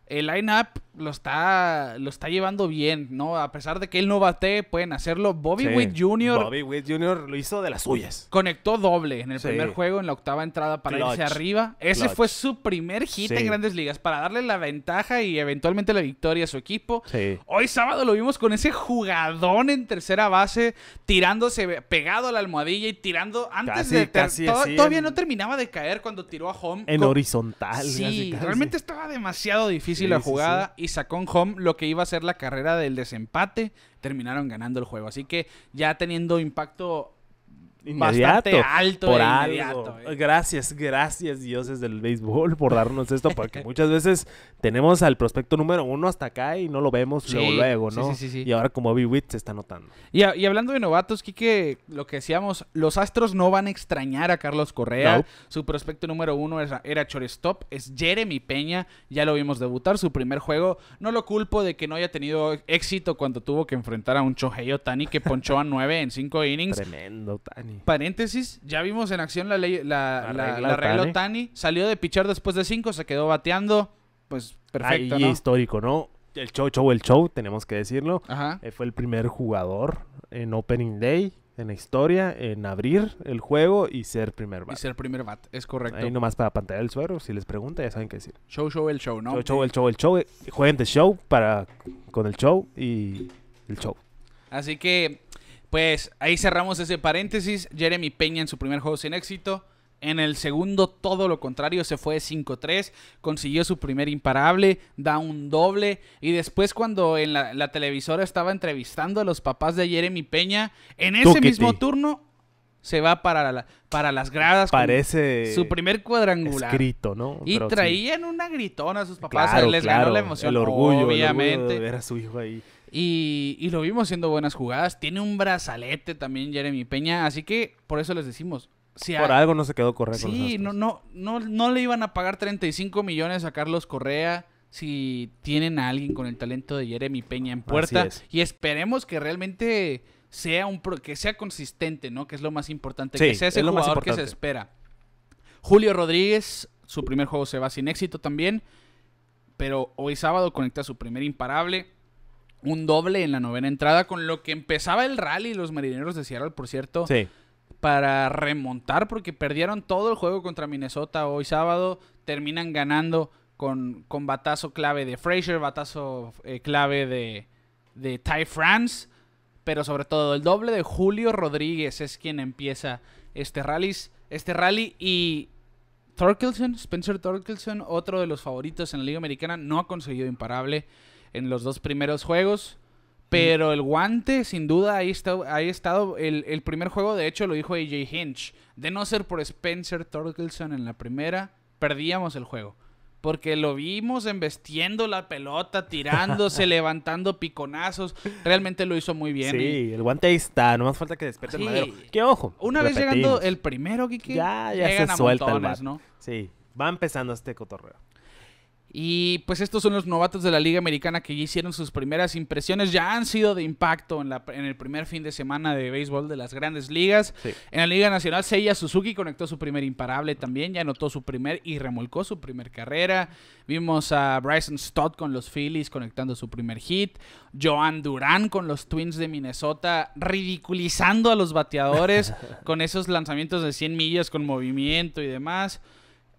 el line-up lo está, lo está llevando bien, ¿no? A pesar de que él no bate, pueden hacerlo. Bobby Witt Jr. Bobby Witt Jr. lo hizo de las suyas. Conectó doble en el primer juego, en la octava entrada para irse arriba. Ese fue su primer hit en Grandes Ligas para darle la ventaja y eventualmente la victoria a su equipo. Hoy sábado lo vimos con ese jugadón en tercera base, tirándose pegado a la almohadilla y tirando antes de... Casi todavía no terminaba de caer cuando tiró a home. En horizontal. Sí, realmente estaba demasiado difícil la jugada sacó home lo que iba a ser la carrera del desempate. Terminaron ganando el juego. Así que ya teniendo impacto Bastante alto e eh. Gracias, gracias dioses del béisbol por darnos esto, porque muchas veces tenemos al prospecto número uno hasta acá y no lo vemos luego, ¿no? y ahora como b Witt se está notando. Y, hablando de novatos, Kike lo que decíamos, los Astros no van a extrañar a Carlos Correa. Su prospecto número uno era, Chorestop es Jeremy Peña, ya lo vimos debutar su primer juego. No lo culpo de que no haya tenido éxito cuando tuvo que enfrentar a un Chohei Tani que ponchó a nueve en cinco innings. Tremendo, Tani Paréntesis, ya vimos en acción la, ley, la, regla Salió de pichar después de cinco se quedó bateando. Pues perfecto. histórico, ¿no? El show, show, el show, tenemos que decirlo. Eh, fue el primer jugador en Opening Day en la historia en abrir el juego y ser primer bat. Y ser primer bat, es correcto. Ahí nomás para pantalla el suero, si les pregunta ya saben qué decir. Show, show, el show, ¿no? Show, show, el show, el show. Eh, jueguen de show para, con el show y el show. Así que pues ahí cerramos ese paréntesis. Jeremy Peña en su primer juego sin éxito. En el segundo, todo lo contrario, se fue 5-3, consiguió su primer imparable, da un doble. Y después, cuando en la, televisora estaba entrevistando a los papás de Jeremy Peña, en ese mismo turno se va para, para las gradas. Parece. su primer cuadrangular. ¿no? Y traían una gritona a sus papás. les ganó la emoción. El orgullo. Obviamente. ver a su hijo ahí. Y, lo vimos haciendo buenas jugadas. Tiene un brazalete también Jeremy Peña. Así que por eso les decimos. Si por algo no se quedó correcto. Sí, no, no, no, le iban a pagar 35 millones a Carlos Correa si tienen a alguien con el talento de Jeremy Peña en puerta. Y esperemos que realmente sea un que sea consistente, ¿no? Que es lo más importante. que sea ese jugador que se espera. Julio Rodríguez, su primer juego se va sin éxito también. Pero hoy sábado conecta su primer imparable un doble en la novena entrada, con lo que empezaba el rally los marineros de Seattle, por cierto. Para remontar, porque perdieron todo el juego contra Minnesota hoy sábado. Terminan ganando con, con batazo clave de Frazier, batazo eh, clave de, de Ty France. Pero sobre todo el doble de Julio Rodríguez es quien empieza este rally. Este rally y Torkelson, Spencer Torkelson, otro de los favoritos en la Liga Americana, no ha conseguido imparable en los dos primeros juegos. Pero el guante, sin duda, ahí, está, ahí estado. El, primer juego, de hecho, lo dijo AJ Hinch. De no ser por Spencer Torkelson en la primera, perdíamos el juego. Porque lo vimos embestiendo la pelota, tirándose, [LAUGHS] levantando piconazos. Realmente lo hizo muy bien. Sí, el guante ahí está. No más falta que despierte el madero. ¡Qué ojo! Una vez llegando el primero, Kike, ya, ya se a suelta ¿no? Sí, va empezando este cotorreo. Y pues estos son los novatos de la Liga Americana que ya hicieron sus primeras impresiones. Ya han sido de impacto en, la, en el primer fin de semana de béisbol de las grandes ligas. En la Liga Nacional, Seiya Suzuki conectó su primer imparable también. Ya anotó su primer y remolcó su primer carrera. Vimos a Bryson Stott con los Phillies conectando su primer hit. Joan Durán con los Twins de Minnesota ridiculizando a los bateadores [LAUGHS] con esos lanzamientos de 100 millas con movimiento y demás.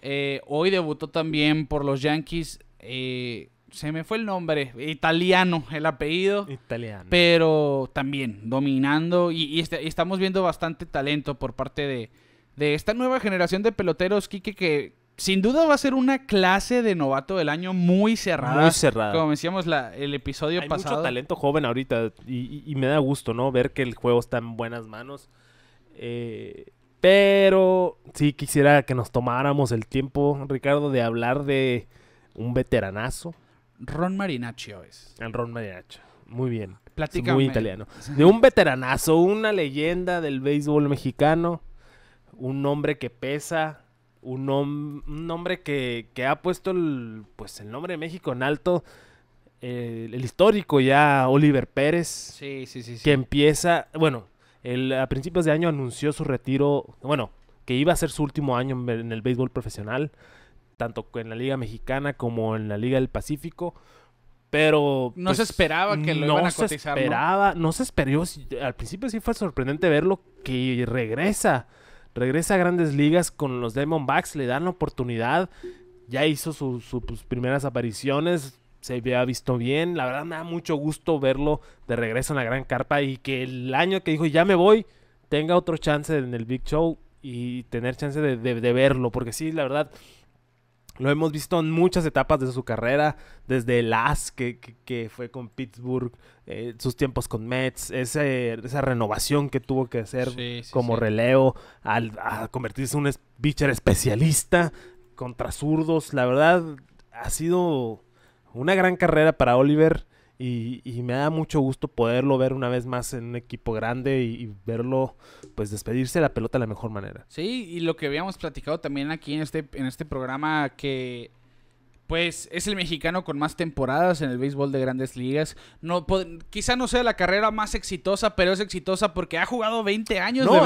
Eh, hoy debutó también por los Yankees. Eh, se me fue el nombre, italiano el apellido. Italiano. Pero también dominando y, este, estamos viendo bastante talento por parte de, esta nueva generación de peloteros, Kike, que sin duda va a ser una clase de novato del año muy cerrada. Muy cerrada. Como decíamos el episodio Hay pasado. mucho talento joven ahorita y, y, me da gusto, ¿no? Ver que el juego está en buenas manos. Eh, pero sí quisiera que nos tomáramos el tiempo, Ricardo, de hablar de un veteranazo. Ron Marinaccio es. El Ron Marinaccio. Muy bien. Platícame. muy italiano. De un veteranazo, una leyenda del béisbol mexicano. Un hombre que pesa. Un, hombre que, ha puesto el, pues, el nombre de México en alto. Eh, el histórico ya Oliver Pérez. Sí, sí, sí, sí. Que empieza, bueno, él a principios de año anunció su retiro, bueno, que iba a ser su último año en, el béisbol profesional, tanto en la Liga Mexicana como en la Liga del Pacífico. Pero. No pues, se esperaba que lo Se esperaba, ¿no? se esperó. Al principio sí fue sorprendente verlo que regresa. Regresa a grandes ligas con los Diamondbacks, le dan la oportunidad. Ya hizo sus pues, primeras apariciones se había visto bien. La verdad me da mucho gusto verlo de regreso en la Gran Carpa y que el año que dijo ya me voy tenga otro chance en el Big Show y tener chance de, verlo. Porque sí, la verdad, lo hemos visto en muchas etapas de su carrera, desde el AS que, que, fue con Pittsburgh, eh, sus tiempos con Mets, esa renovación que tuvo que hacer como releo. al, a convertirse en un pitcher especialista contra zurdos. La verdad, ha sido una gran carrera para Oliver y, me da mucho gusto poderlo ver una vez más en un equipo grande y, verlo pues despedirse de la pelota de la mejor manera. Sí, y lo que habíamos platicado también aquí en este, en este programa que pues es el mexicano con más temporadas en el béisbol de grandes ligas. No, quizá no sea la carrera más exitosa, pero es exitosa porque ha jugado 20 años de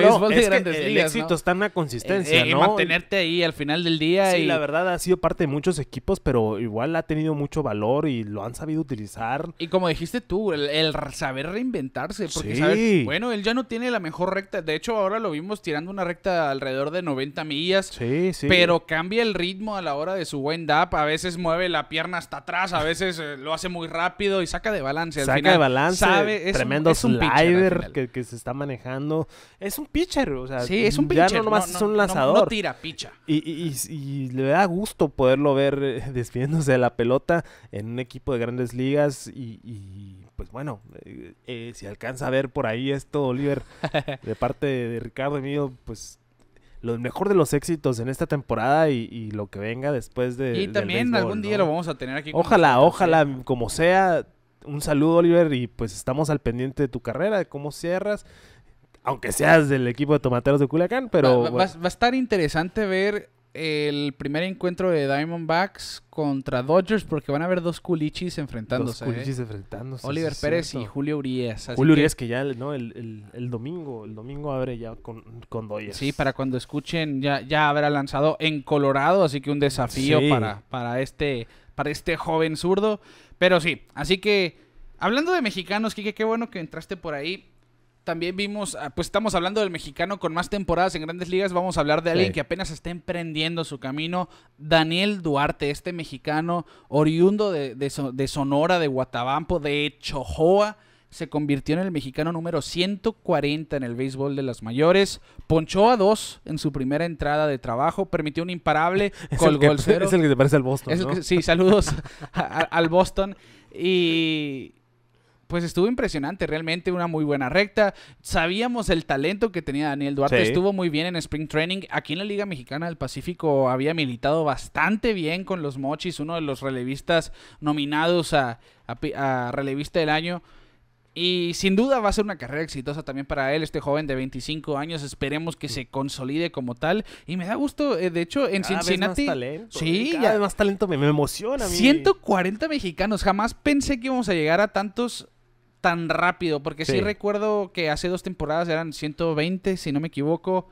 grandes ligas. El éxito está en la consistencia, eh, eh mantenerte ahí al final del día. Sí, y... la verdad ha sido parte de muchos equipos, pero igual ha tenido mucho valor y lo han sabido utilizar. Y como dijiste tú, el, saber reinventarse. Porque, sí. Bueno, él ya no tiene la mejor recta. De hecho, ahora lo vimos tirando una recta alrededor de 90 millas. Sí, sí. Pero cambia el ritmo a la hora de su buen up A veces mueve la pierna hasta atrás, a veces eh, lo hace muy rápido y saca de balance. saca de balance. tremendo slider que, se está manejando. Es un pitcher, o sea. es un pitcher. no es un lanzador. No, tira, picha. Y, le da gusto poderlo ver eh, [LAUGHS] despidiéndose de la pelota en un equipo de grandes ligas y pues bueno, eh, si alcanza a ver por ahí esto, Oliver, [LAUGHS] de parte de Ricardo y mío, pues lo mejor de los éxitos en esta temporada y, lo que venga después de. Y también algún día lo vamos a tener aquí. Ojalá, ojalá, como sea. Un saludo, Oliver, y pues estamos al pendiente de tu carrera, de cómo cierras aunque seas del equipo de tomateros de Culiacán, pero... va a estar interesante ver el primer encuentro de Diamondbacks contra Dodgers porque van a haber dos culichis enfrentándose. Dos ¿eh? culichis enfrentándose. Oliver Pérez y Julio Urias. Julio Urias que ya el, domingo, el domingo abre ya con, con Dodgers. Sí, para cuando escuchen ya, ya habrá lanzado en Colorado, así que un desafío para, para, este, para este joven zurdo. Pero sí, así que hablando de mexicanos, Kike, qué bueno que entraste por ahí también vimos, ah, pues estamos hablando del mexicano con más temporadas en grandes ligas, vamos a hablar de alguien que apenas está emprendiendo su camino, Daniel Duarte, este mexicano oriundo de, Sonora, de Guatabampo, de Chojoa se convirtió en el mexicano número 140 en el béisbol de las mayores. Ponchó a dos en su primera entrada de trabajo, permitió un imparable, con [LAUGHS] el, Es el que te parece al Boston. sí, saludos [LAUGHS] al Boston. Y pues estuvo impresionante, realmente una muy buena recta. Sabíamos el talento que tenía Daniel Duarte, estuvo muy bien en Spring Training. Aquí en la Liga Mexicana del Pacífico había militado bastante bien con los Mochis, uno de los relevistas nominados a, relevista del año. Y sin duda va a ser una carrera exitosa también para él, este joven de 25 años. Esperemos que se consolide como tal. Y me da gusto, eh, de hecho, en Cincinnati. sí, eh, cada talento me, emociona. 140 mexicanos. Jamás pensé que íbamos a llegar a tantos tan rápido, porque sí. recuerdo que hace dos temporadas eran 120, si no me equivoco.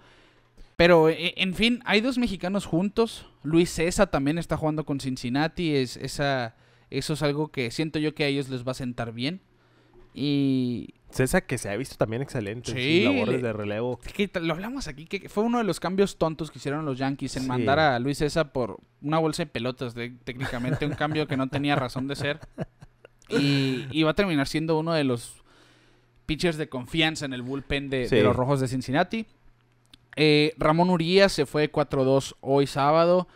Pero, e, e, en fin, hay dos mexicanos juntos. Luis César también está jugando con Cincinnati. Es, esa, eso es algo que siento yo que a ellos les va a sentar bien. Y. César que se ha visto también excelente en labores de relevo. lo hablamos aquí, que fue uno de los cambios tontos que hicieron los Yankees en mandar a Luis César por una bolsa de pelotas, técnicamente un cambio que no tenía razón de ser. [LAUGHS] Y, va a terminar siendo uno de los pitchers de confianza en el bullpen de, los Rojos de Cincinnati. Eh, Ramón Urias se fue 4-2 hoy sábado.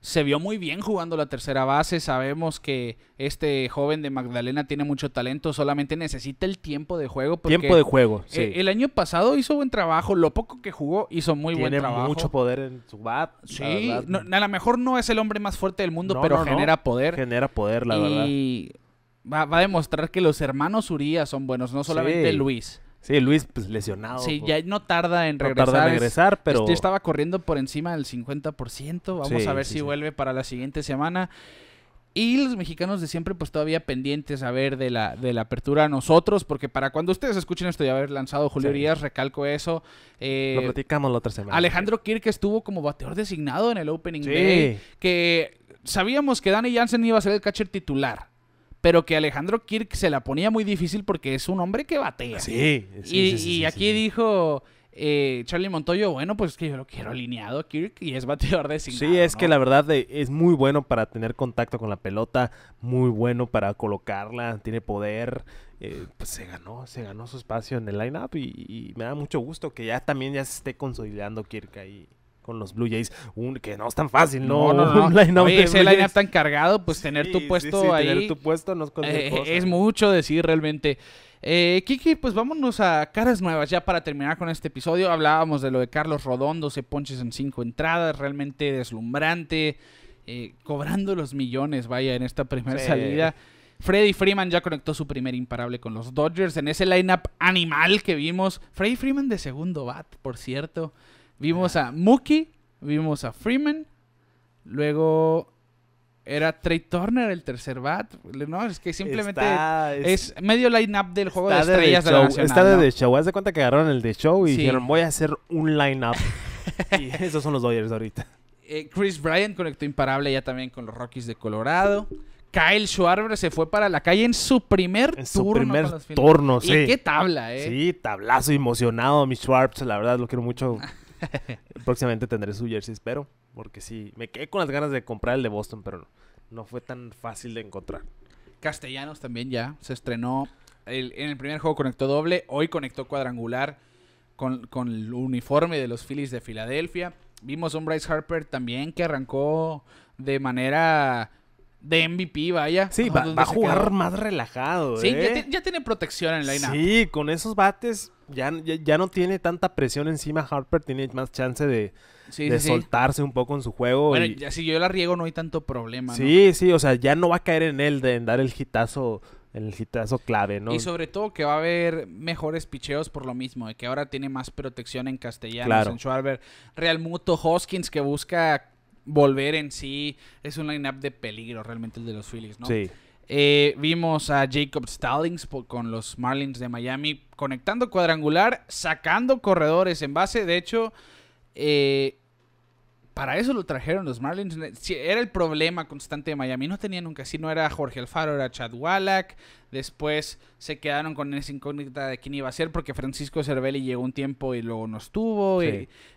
Se vio muy bien jugando la tercera base. Sabemos que este joven de Magdalena tiene mucho talento, solamente necesita el tiempo de juego. tiempo de juego, e, sí. el año pasado hizo buen trabajo. Lo poco que jugó hizo muy buen trabajo. Tiene mucho poder en su bat. Sí, a lo mejor no es el hombre más fuerte del mundo, pero genera poder. Genera poder, la verdad. Y va, a demostrar que los hermanos Urias son buenos, no solamente Luis. Sí, Luis pues, lesionado. Sí, pues. ya no tarda en regresar. regresar, pero... Este, estaba corriendo por encima del 50%. Vamos a ver si vuelve para la siguiente semana. Y los mexicanos de siempre, pues todavía pendientes a ver de la, de la apertura a nosotros, porque para cuando ustedes escuchen esto de haber lanzado Julio Urias, recalco eso. Eh, Lo platicamos la otra semana. Alejandro Kirk estuvo como bateador designado en el Opening Day, que sabíamos que Danny Jansen iba a ser el catcher titular pero que Alejandro Kirk se la ponía muy difícil porque es un hombre que batea. Sí, sí. Y, y aquí dijo eh, Charlie Montoyo, bueno, pues es que yo lo quiero alineado a Kirk y es bateador de Sí, es que la verdad eh, es muy bueno para tener contacto con la pelota, muy bueno para colocarla, tiene poder. Eh, pues se ganó, se ganó su espacio en el lineup y, y me da mucho gusto que ya también ya se esté consolidando Kirk ahí con los Blue Jays, que no es tan fácil, ¿no? no, no, [LAUGHS] tan cargado, pues tener tu puesto ahí. tu puesto no es eh, mucho decir realmente. Eh, Kiki, pues vámonos a caras nuevas ya para terminar con este episodio. Hablábamos de lo de Carlos Rodón, 12 ponches en 5 entradas, realmente deslumbrante, eh, cobrando los millones, vaya, en esta primera salida. Freddy Freeman ya conectó su primer imparable con los Dodgers en ese lineup animal que vimos. Freddy Freeman de segundo bat, por cierto. Vimos a Mookie, vimos a Freeman, luego era Trey Turner el tercer bat. No, es que simplemente es, medio line-up del juego de estrellas de, la Está de The Show. Haz de cuenta que agarraron el de Show y dijeron, voy a hacer un line-up. [LAUGHS] y esos son los Dodgers ahorita. Eh, Chris Bryant conectó imparable ya también con los Rockies de Colorado. Kyle Schwarber se fue para la calle en su primer en su primer turno, sí. qué tabla, eh? Sí, tablazo emocionado, mi Schwarber. La verdad, lo quiero mucho. [LAUGHS] [LAUGHS] Próximamente tendré su jersey, espero. Porque sí, me quedé con las ganas de comprar el de Boston, pero no, fue tan fácil de encontrar. Castellanos también ya se estrenó. en el primer juego conectó doble, hoy conectó cuadrangular con, con el uniforme de los Phillies de Filadelfia. Vimos un Bryce Harper también que arrancó de manera de MVP, vaya. Sí, va, a jugar más relajado. Sí, ¿eh? ya, tiene protección en la up Sí, con esos bates ya, ya, no tiene tanta presión encima. Harper tiene más chance de, soltarse un poco en su juego. Bueno, si yo la riego no hay tanto problema. Sí, ¿no? sí, o sea, ya no va a caer en él de dar el hitazo el clave, ¿no? Y sobre todo que va a haber mejores picheos por lo mismo, de que ahora tiene más protección en castellano, en Schwarber, Real Muto, Hoskins que busca volver en sí es un line-up de peligro realmente el de los Phillies, ¿no? Sí. Eh, vimos a Jacob Stallings con los Marlins de Miami conectando cuadrangular, sacando corredores en base. De hecho, eh, para eso lo trajeron los Marlins. Era el problema constante de Miami. No tenían nunca un No era Jorge Alfaro, era Chad Wallach. Después se quedaron con esa incógnita de quién iba a ser porque Francisco Cervelli llegó un tiempo y luego no estuvo.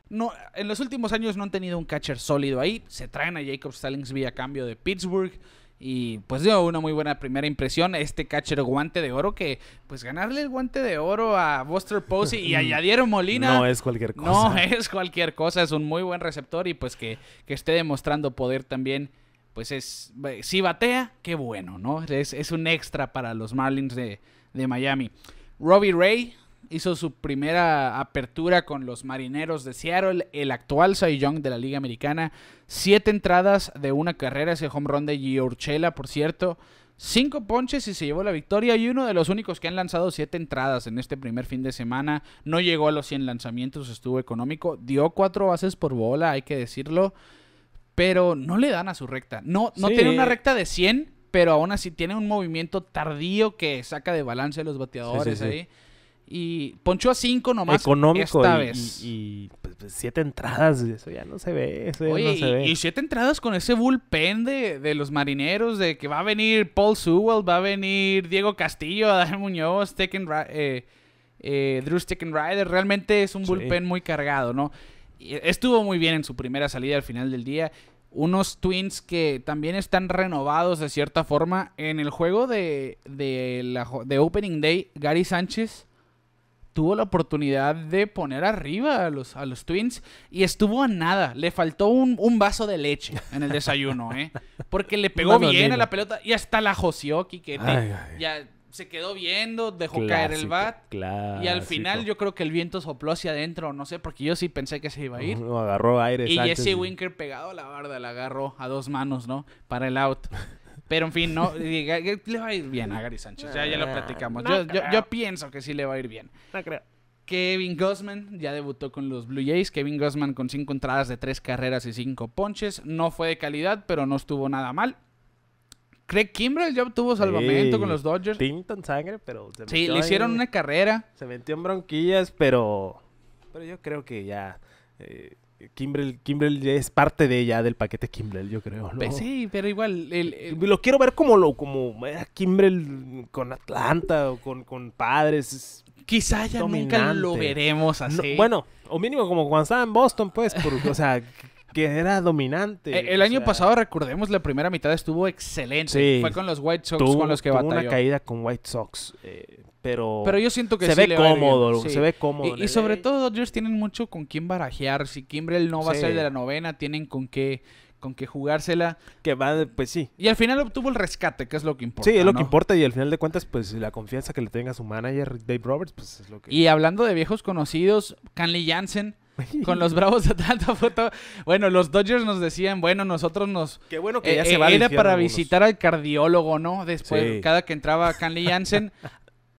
no, en los últimos años no han tenido un catcher sólido ahí. Se traen a Jacob Stallings vía cambio de Pittsburgh y pues dio una muy buena primera impresión este catcher guante de oro que pues ganarle el guante de oro a Buster Posey y a [LAUGHS] Yadier Molina no es cualquier cosa no [LAUGHS] es cualquier cosa es un muy buen receptor y pues que, que esté demostrando poder también pues es si batea qué bueno no es, un extra para los Marlins de, de Miami Robbie Ray hizo su primera apertura con los Marineros de Seattle, el actual Cy Young de la Liga Americana. Siete entradas de una carrera, ese home run de Giorchela, por cierto. Cinco ponches y se llevó la victoria y uno de los únicos que han lanzado siete entradas en este primer fin de semana. No llegó a los 100 lanzamientos, estuvo económico. Dio cuatro bases por bola, hay que decirlo. Pero no le dan a su recta. No, no tiene una recta de 100, pero aún así tiene un movimiento tardío que saca de balance a los bateadores ahí. Y ponchó a cinco nomás. Esta vez. Y, pues, pues, siete entradas, eso ya no se ve. no se y, ve. y, siete entradas con ese bullpen de, los marineros, de que va a venir Paul Sewell, va a venir Diego Castillo, Adán Muñoz, eh, eh, Drew Steckenrider. Realmente es un bullpen muy cargado, ¿no? Estuvo muy bien en su primera salida al final del día. Unos Twins que también están renovados de cierta forma. En el juego de, de Opening Day, Gary Sánchez tuvo la oportunidad de poner arriba a los, a los Twins y estuvo a nada. Le faltó un, vaso de leche en el desayuno, ¿eh? Porque le [LAUGHS] pegó bien a la pelota y hasta la joseó que Ya se quedó viendo, dejó caer el bat. Y al final yo creo que el viento sopló hacia adentro, no sé, porque yo sí pensé que se iba a ir. agarró aire. Y Jesse Winker pegado a la barda, la agarró a dos manos, ¿no? Para el out. [LAUGHS] Pero en fin, no, [LAUGHS] le va a ir bien a Gary Sánchez. Ya, lo ah. platicamos. yo, pienso que sí le va a ir bien. No creo. Kevin Guzman ya debutó con los Blue Jays. Kevin Guzman con cinco entradas de tres carreras y cinco ponches. No fue de calidad, pero no estuvo nada mal. Craig Kimbrell ya obtuvo salvamento con los Dodgers. Tinton sangre, pero... sí, le hicieron una carrera. Se metió en bronquillas, pero... Pero yo creo que ya... Eh, Kimbrel, Kimbrel es parte de ella del paquete Kimbrel, yo creo. sí, pero igual. Lo quiero ver como lo, como eh, Kimbrel con Atlanta o con, con padres. Quizá ya nunca lo veremos así. bueno, o mínimo como cuando estaba en Boston, pues, o sea, que era dominante. E, el, año pasado, recordemos, la primera mitad estuvo excelente. Fue con los White Sox con los que tuvo una caída con White Sox. Eh, pero, pero yo siento que se ve cómodo, se ve cómodo. Y, sobre todo Dodgers tienen mucho con quién barajear. Si Kimbrel no va a ser de la novena, tienen con qué con jugársela. Que va, pues sí. Y al final obtuvo el rescate, que es lo que importa. Sí, es lo que importa y al final de cuentas, pues la confianza que le tenga su manager, Dave Roberts, pues es lo que... Y hablando de viejos conocidos, Canley Jansen [LAUGHS] con los Bravos de Atlanta Bueno, los Dodgers nos decían, bueno, nosotros nos. Qué bueno que eh, se eh, va Era para visitar al cardiólogo, ¿no? Después, cada que entraba Canley Jansen.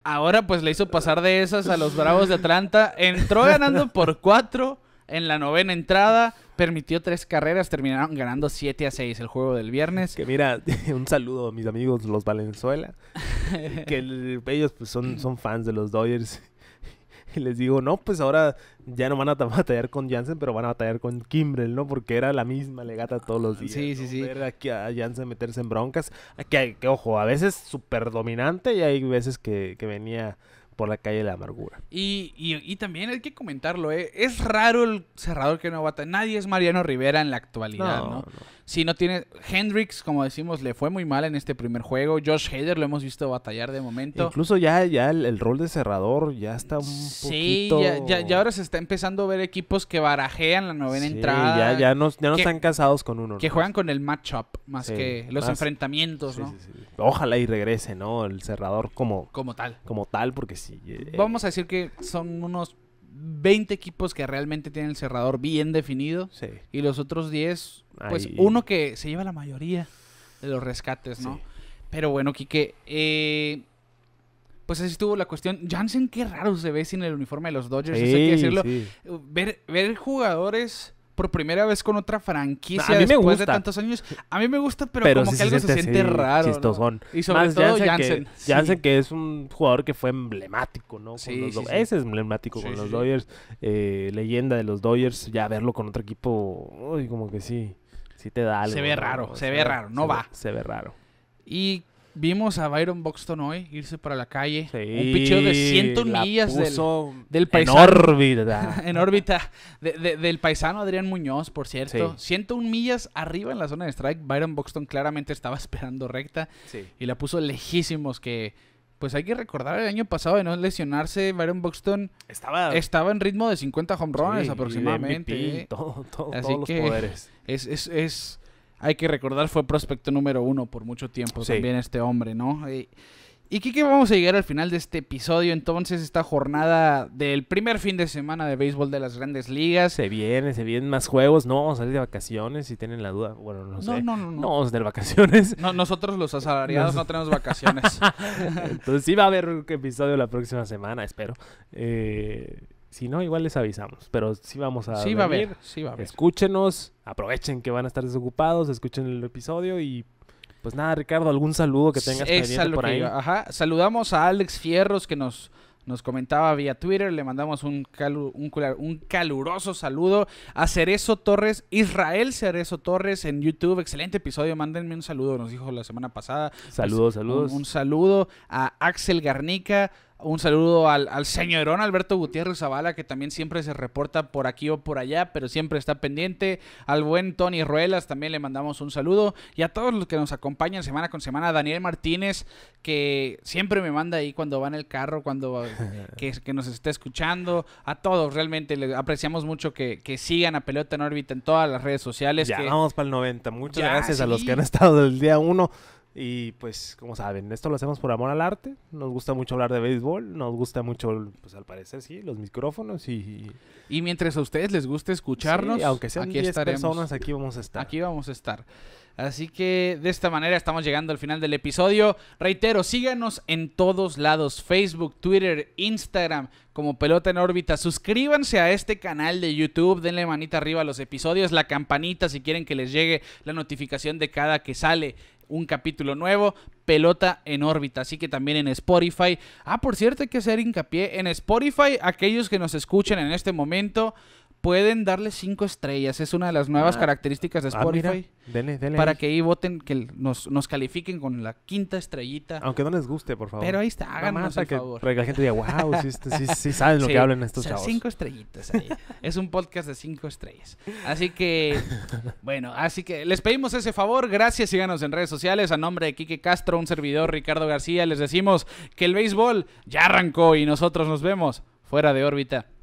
Ahora, pues le hizo pasar de esas a los Bravos de Atlanta. Entró ganando por cuatro en la novena entrada. Permitió tres carreras, terminaron ganando 7 a 6 el juego del viernes. Que mira, [LAUGHS] un saludo a mis amigos los Valenzuela. [LAUGHS] que ellos pues, son, son fans de los Dodgers les digo, no, pues ahora ya no van a [LAUGHS] batallar con Jansen, pero van a batallar con Kimbrel, ¿no? Porque era la misma legata todos los días. Sí, sí, sí. Ver aquí a Jansen meterse en broncas. Que, que ojo, a veces súper dominante y hay veces que, venía por la calle de la amargura. Y, también hay que comentarlo, ¿eh? Es raro el cerrador que no bata. Nadie es Mariano Rivera en la actualidad, ¿no? ¿no? no. Si no tiene. Hendrix, como decimos, le fue muy mal en este primer juego. Josh Hader lo hemos visto batallar de momento. Incluso ya, ya el, rol de cerrador ya está un poquito. Sí, ya, ya, ahora se está empezando a ver equipos que barajean la novena entrada. Ya, ya no, ya no están casados con uno. Que juegan con el matchup más que los enfrentamientos, ¿no? Ojalá y regrese, ¿no? El cerrador como. Como tal. Como tal, porque sí. Eh, Vamos a decir que son unos 20 equipos que realmente tienen el cerrador bien definido. Y los otros 10, pues uno que se lleva la mayoría de los rescates, ¿no? Pero bueno, Quique, eh, pues así estuvo la cuestión. Jansen, qué raro se ve sin el uniforme de los Dodgers, eso hay que decirlo. Ver, ver jugadores por primera vez con otra franquicia después de tantos años. A mí me gusta, pero, como que algo se siente, raro. Y sobre todo Janssen. Janssen que, es un jugador que fue emblemático, ¿no? Ese es emblemático con los Dodgers. Eh, leyenda de los Dodgers. Ya verlo con otro equipo, uy, como que sí. Sí te da algo. Se ve raro, se, ve raro, no va. se ve raro. Y Vimos a Byron Buxton hoy irse para la calle. un picheo de 101 millas del, del, paisano. [LAUGHS] En órbita. en órbita. del paisano Adrián Muñoz, por cierto. 101 millas arriba en la zona de strike. Byron Buxton claramente estaba [LAUGHS] esperando recta. Y la puso lejísimos que pues hay que recordar el año pasado de no lesionarse, Byron Buxton estaba, estaba en ritmo de 50 home runs aproximadamente. ¿eh? todo, Así que Es, es, es, hay que recordar, fue prospecto número uno por mucho tiempo también este hombre, ¿no? Y, y vamos a llegar al final de este episodio, entonces, esta jornada del primer fin de semana de béisbol de las grandes ligas. Se viene, se vienen más juegos, no vamos a salir de vacaciones, si tienen la duda, bueno, no sé. No, no, no. No, vacaciones. nosotros los asalariados no tenemos vacaciones. [LAUGHS] entonces sí va a haber un episodio la próxima semana, espero. Eh... Si no, igual les avisamos. Pero sí vamos a. Sí, va a haber. Sí va a Escúchenos. Aprovechen que van a estar desocupados. Escuchen el episodio y. Pues nada, Ricardo, algún saludo que tengas por ahí. Saludamos a Alex Fierros que nos, nos comentaba vía Twitter. Le mandamos un, un, caluroso saludo a Cerezo Torres, Israel Cerezo Torres en YouTube. Excelente episodio, mándenme un saludo, nos dijo la semana pasada. Saludos, pues, saludos. un, saludo a Axel Garnica. Un saludo al, señorón Alberto Gutiérrez Zavala, que también siempre se reporta por aquí o por allá, pero siempre está pendiente. Al buen Tony Ruelas también le mandamos un saludo. Y a todos los que nos acompañan semana con semana. Daniel Martínez, que siempre me manda ahí cuando va en el carro, cuando [LAUGHS] nos está escuchando. A todos, realmente les apreciamos mucho que, sigan a Pelota en órbita en todas las redes sociales. Ya vamos para el 90. Muchas gracias a los que han estado del día 1 y pues, como saben, esto lo hacemos por amor al arte. Nos gusta mucho hablar de béisbol. Nos gusta mucho, pues al parecer, sí, los micrófonos. Y, mientras a ustedes les guste escucharnos, aunque sean aquí personas, aquí vamos a estar. Aquí vamos a estar. Así que de esta manera estamos llegando al final del episodio. Reitero, síganos en todos lados: Facebook, Twitter, Instagram, como Pelota en órbita. Suscríbanse a este canal de YouTube, denle manita arriba a los episodios, la campanita si quieren que les llegue la notificación de cada que sale un capítulo nuevo, Pelota en órbita, así que también en Spotify. Ah, por cierto, hay que hacer hincapié en Spotify, aquellos que nos escuchen en este momento, pueden darle cinco estrellas. Es una de las nuevas ah. características de ah, Spotify. para que ahí voten, que nos, nos, califiquen con la quinta estrellita. Aunque no les guste, por favor. Pero ahí está, háganos el favor. la gente diga, wow, sí, saben lo [LAUGHS] que hablan estos chavos. Cinco estrellitas ahí. es un podcast de cinco estrellas. Así que, [LAUGHS] bueno, así que les pedimos ese favor. Gracias, síganos en redes sociales. A nombre de Quique Castro, un servidor, Ricardo García, les decimos que el béisbol ya arrancó y nosotros nos vemos fuera de órbita.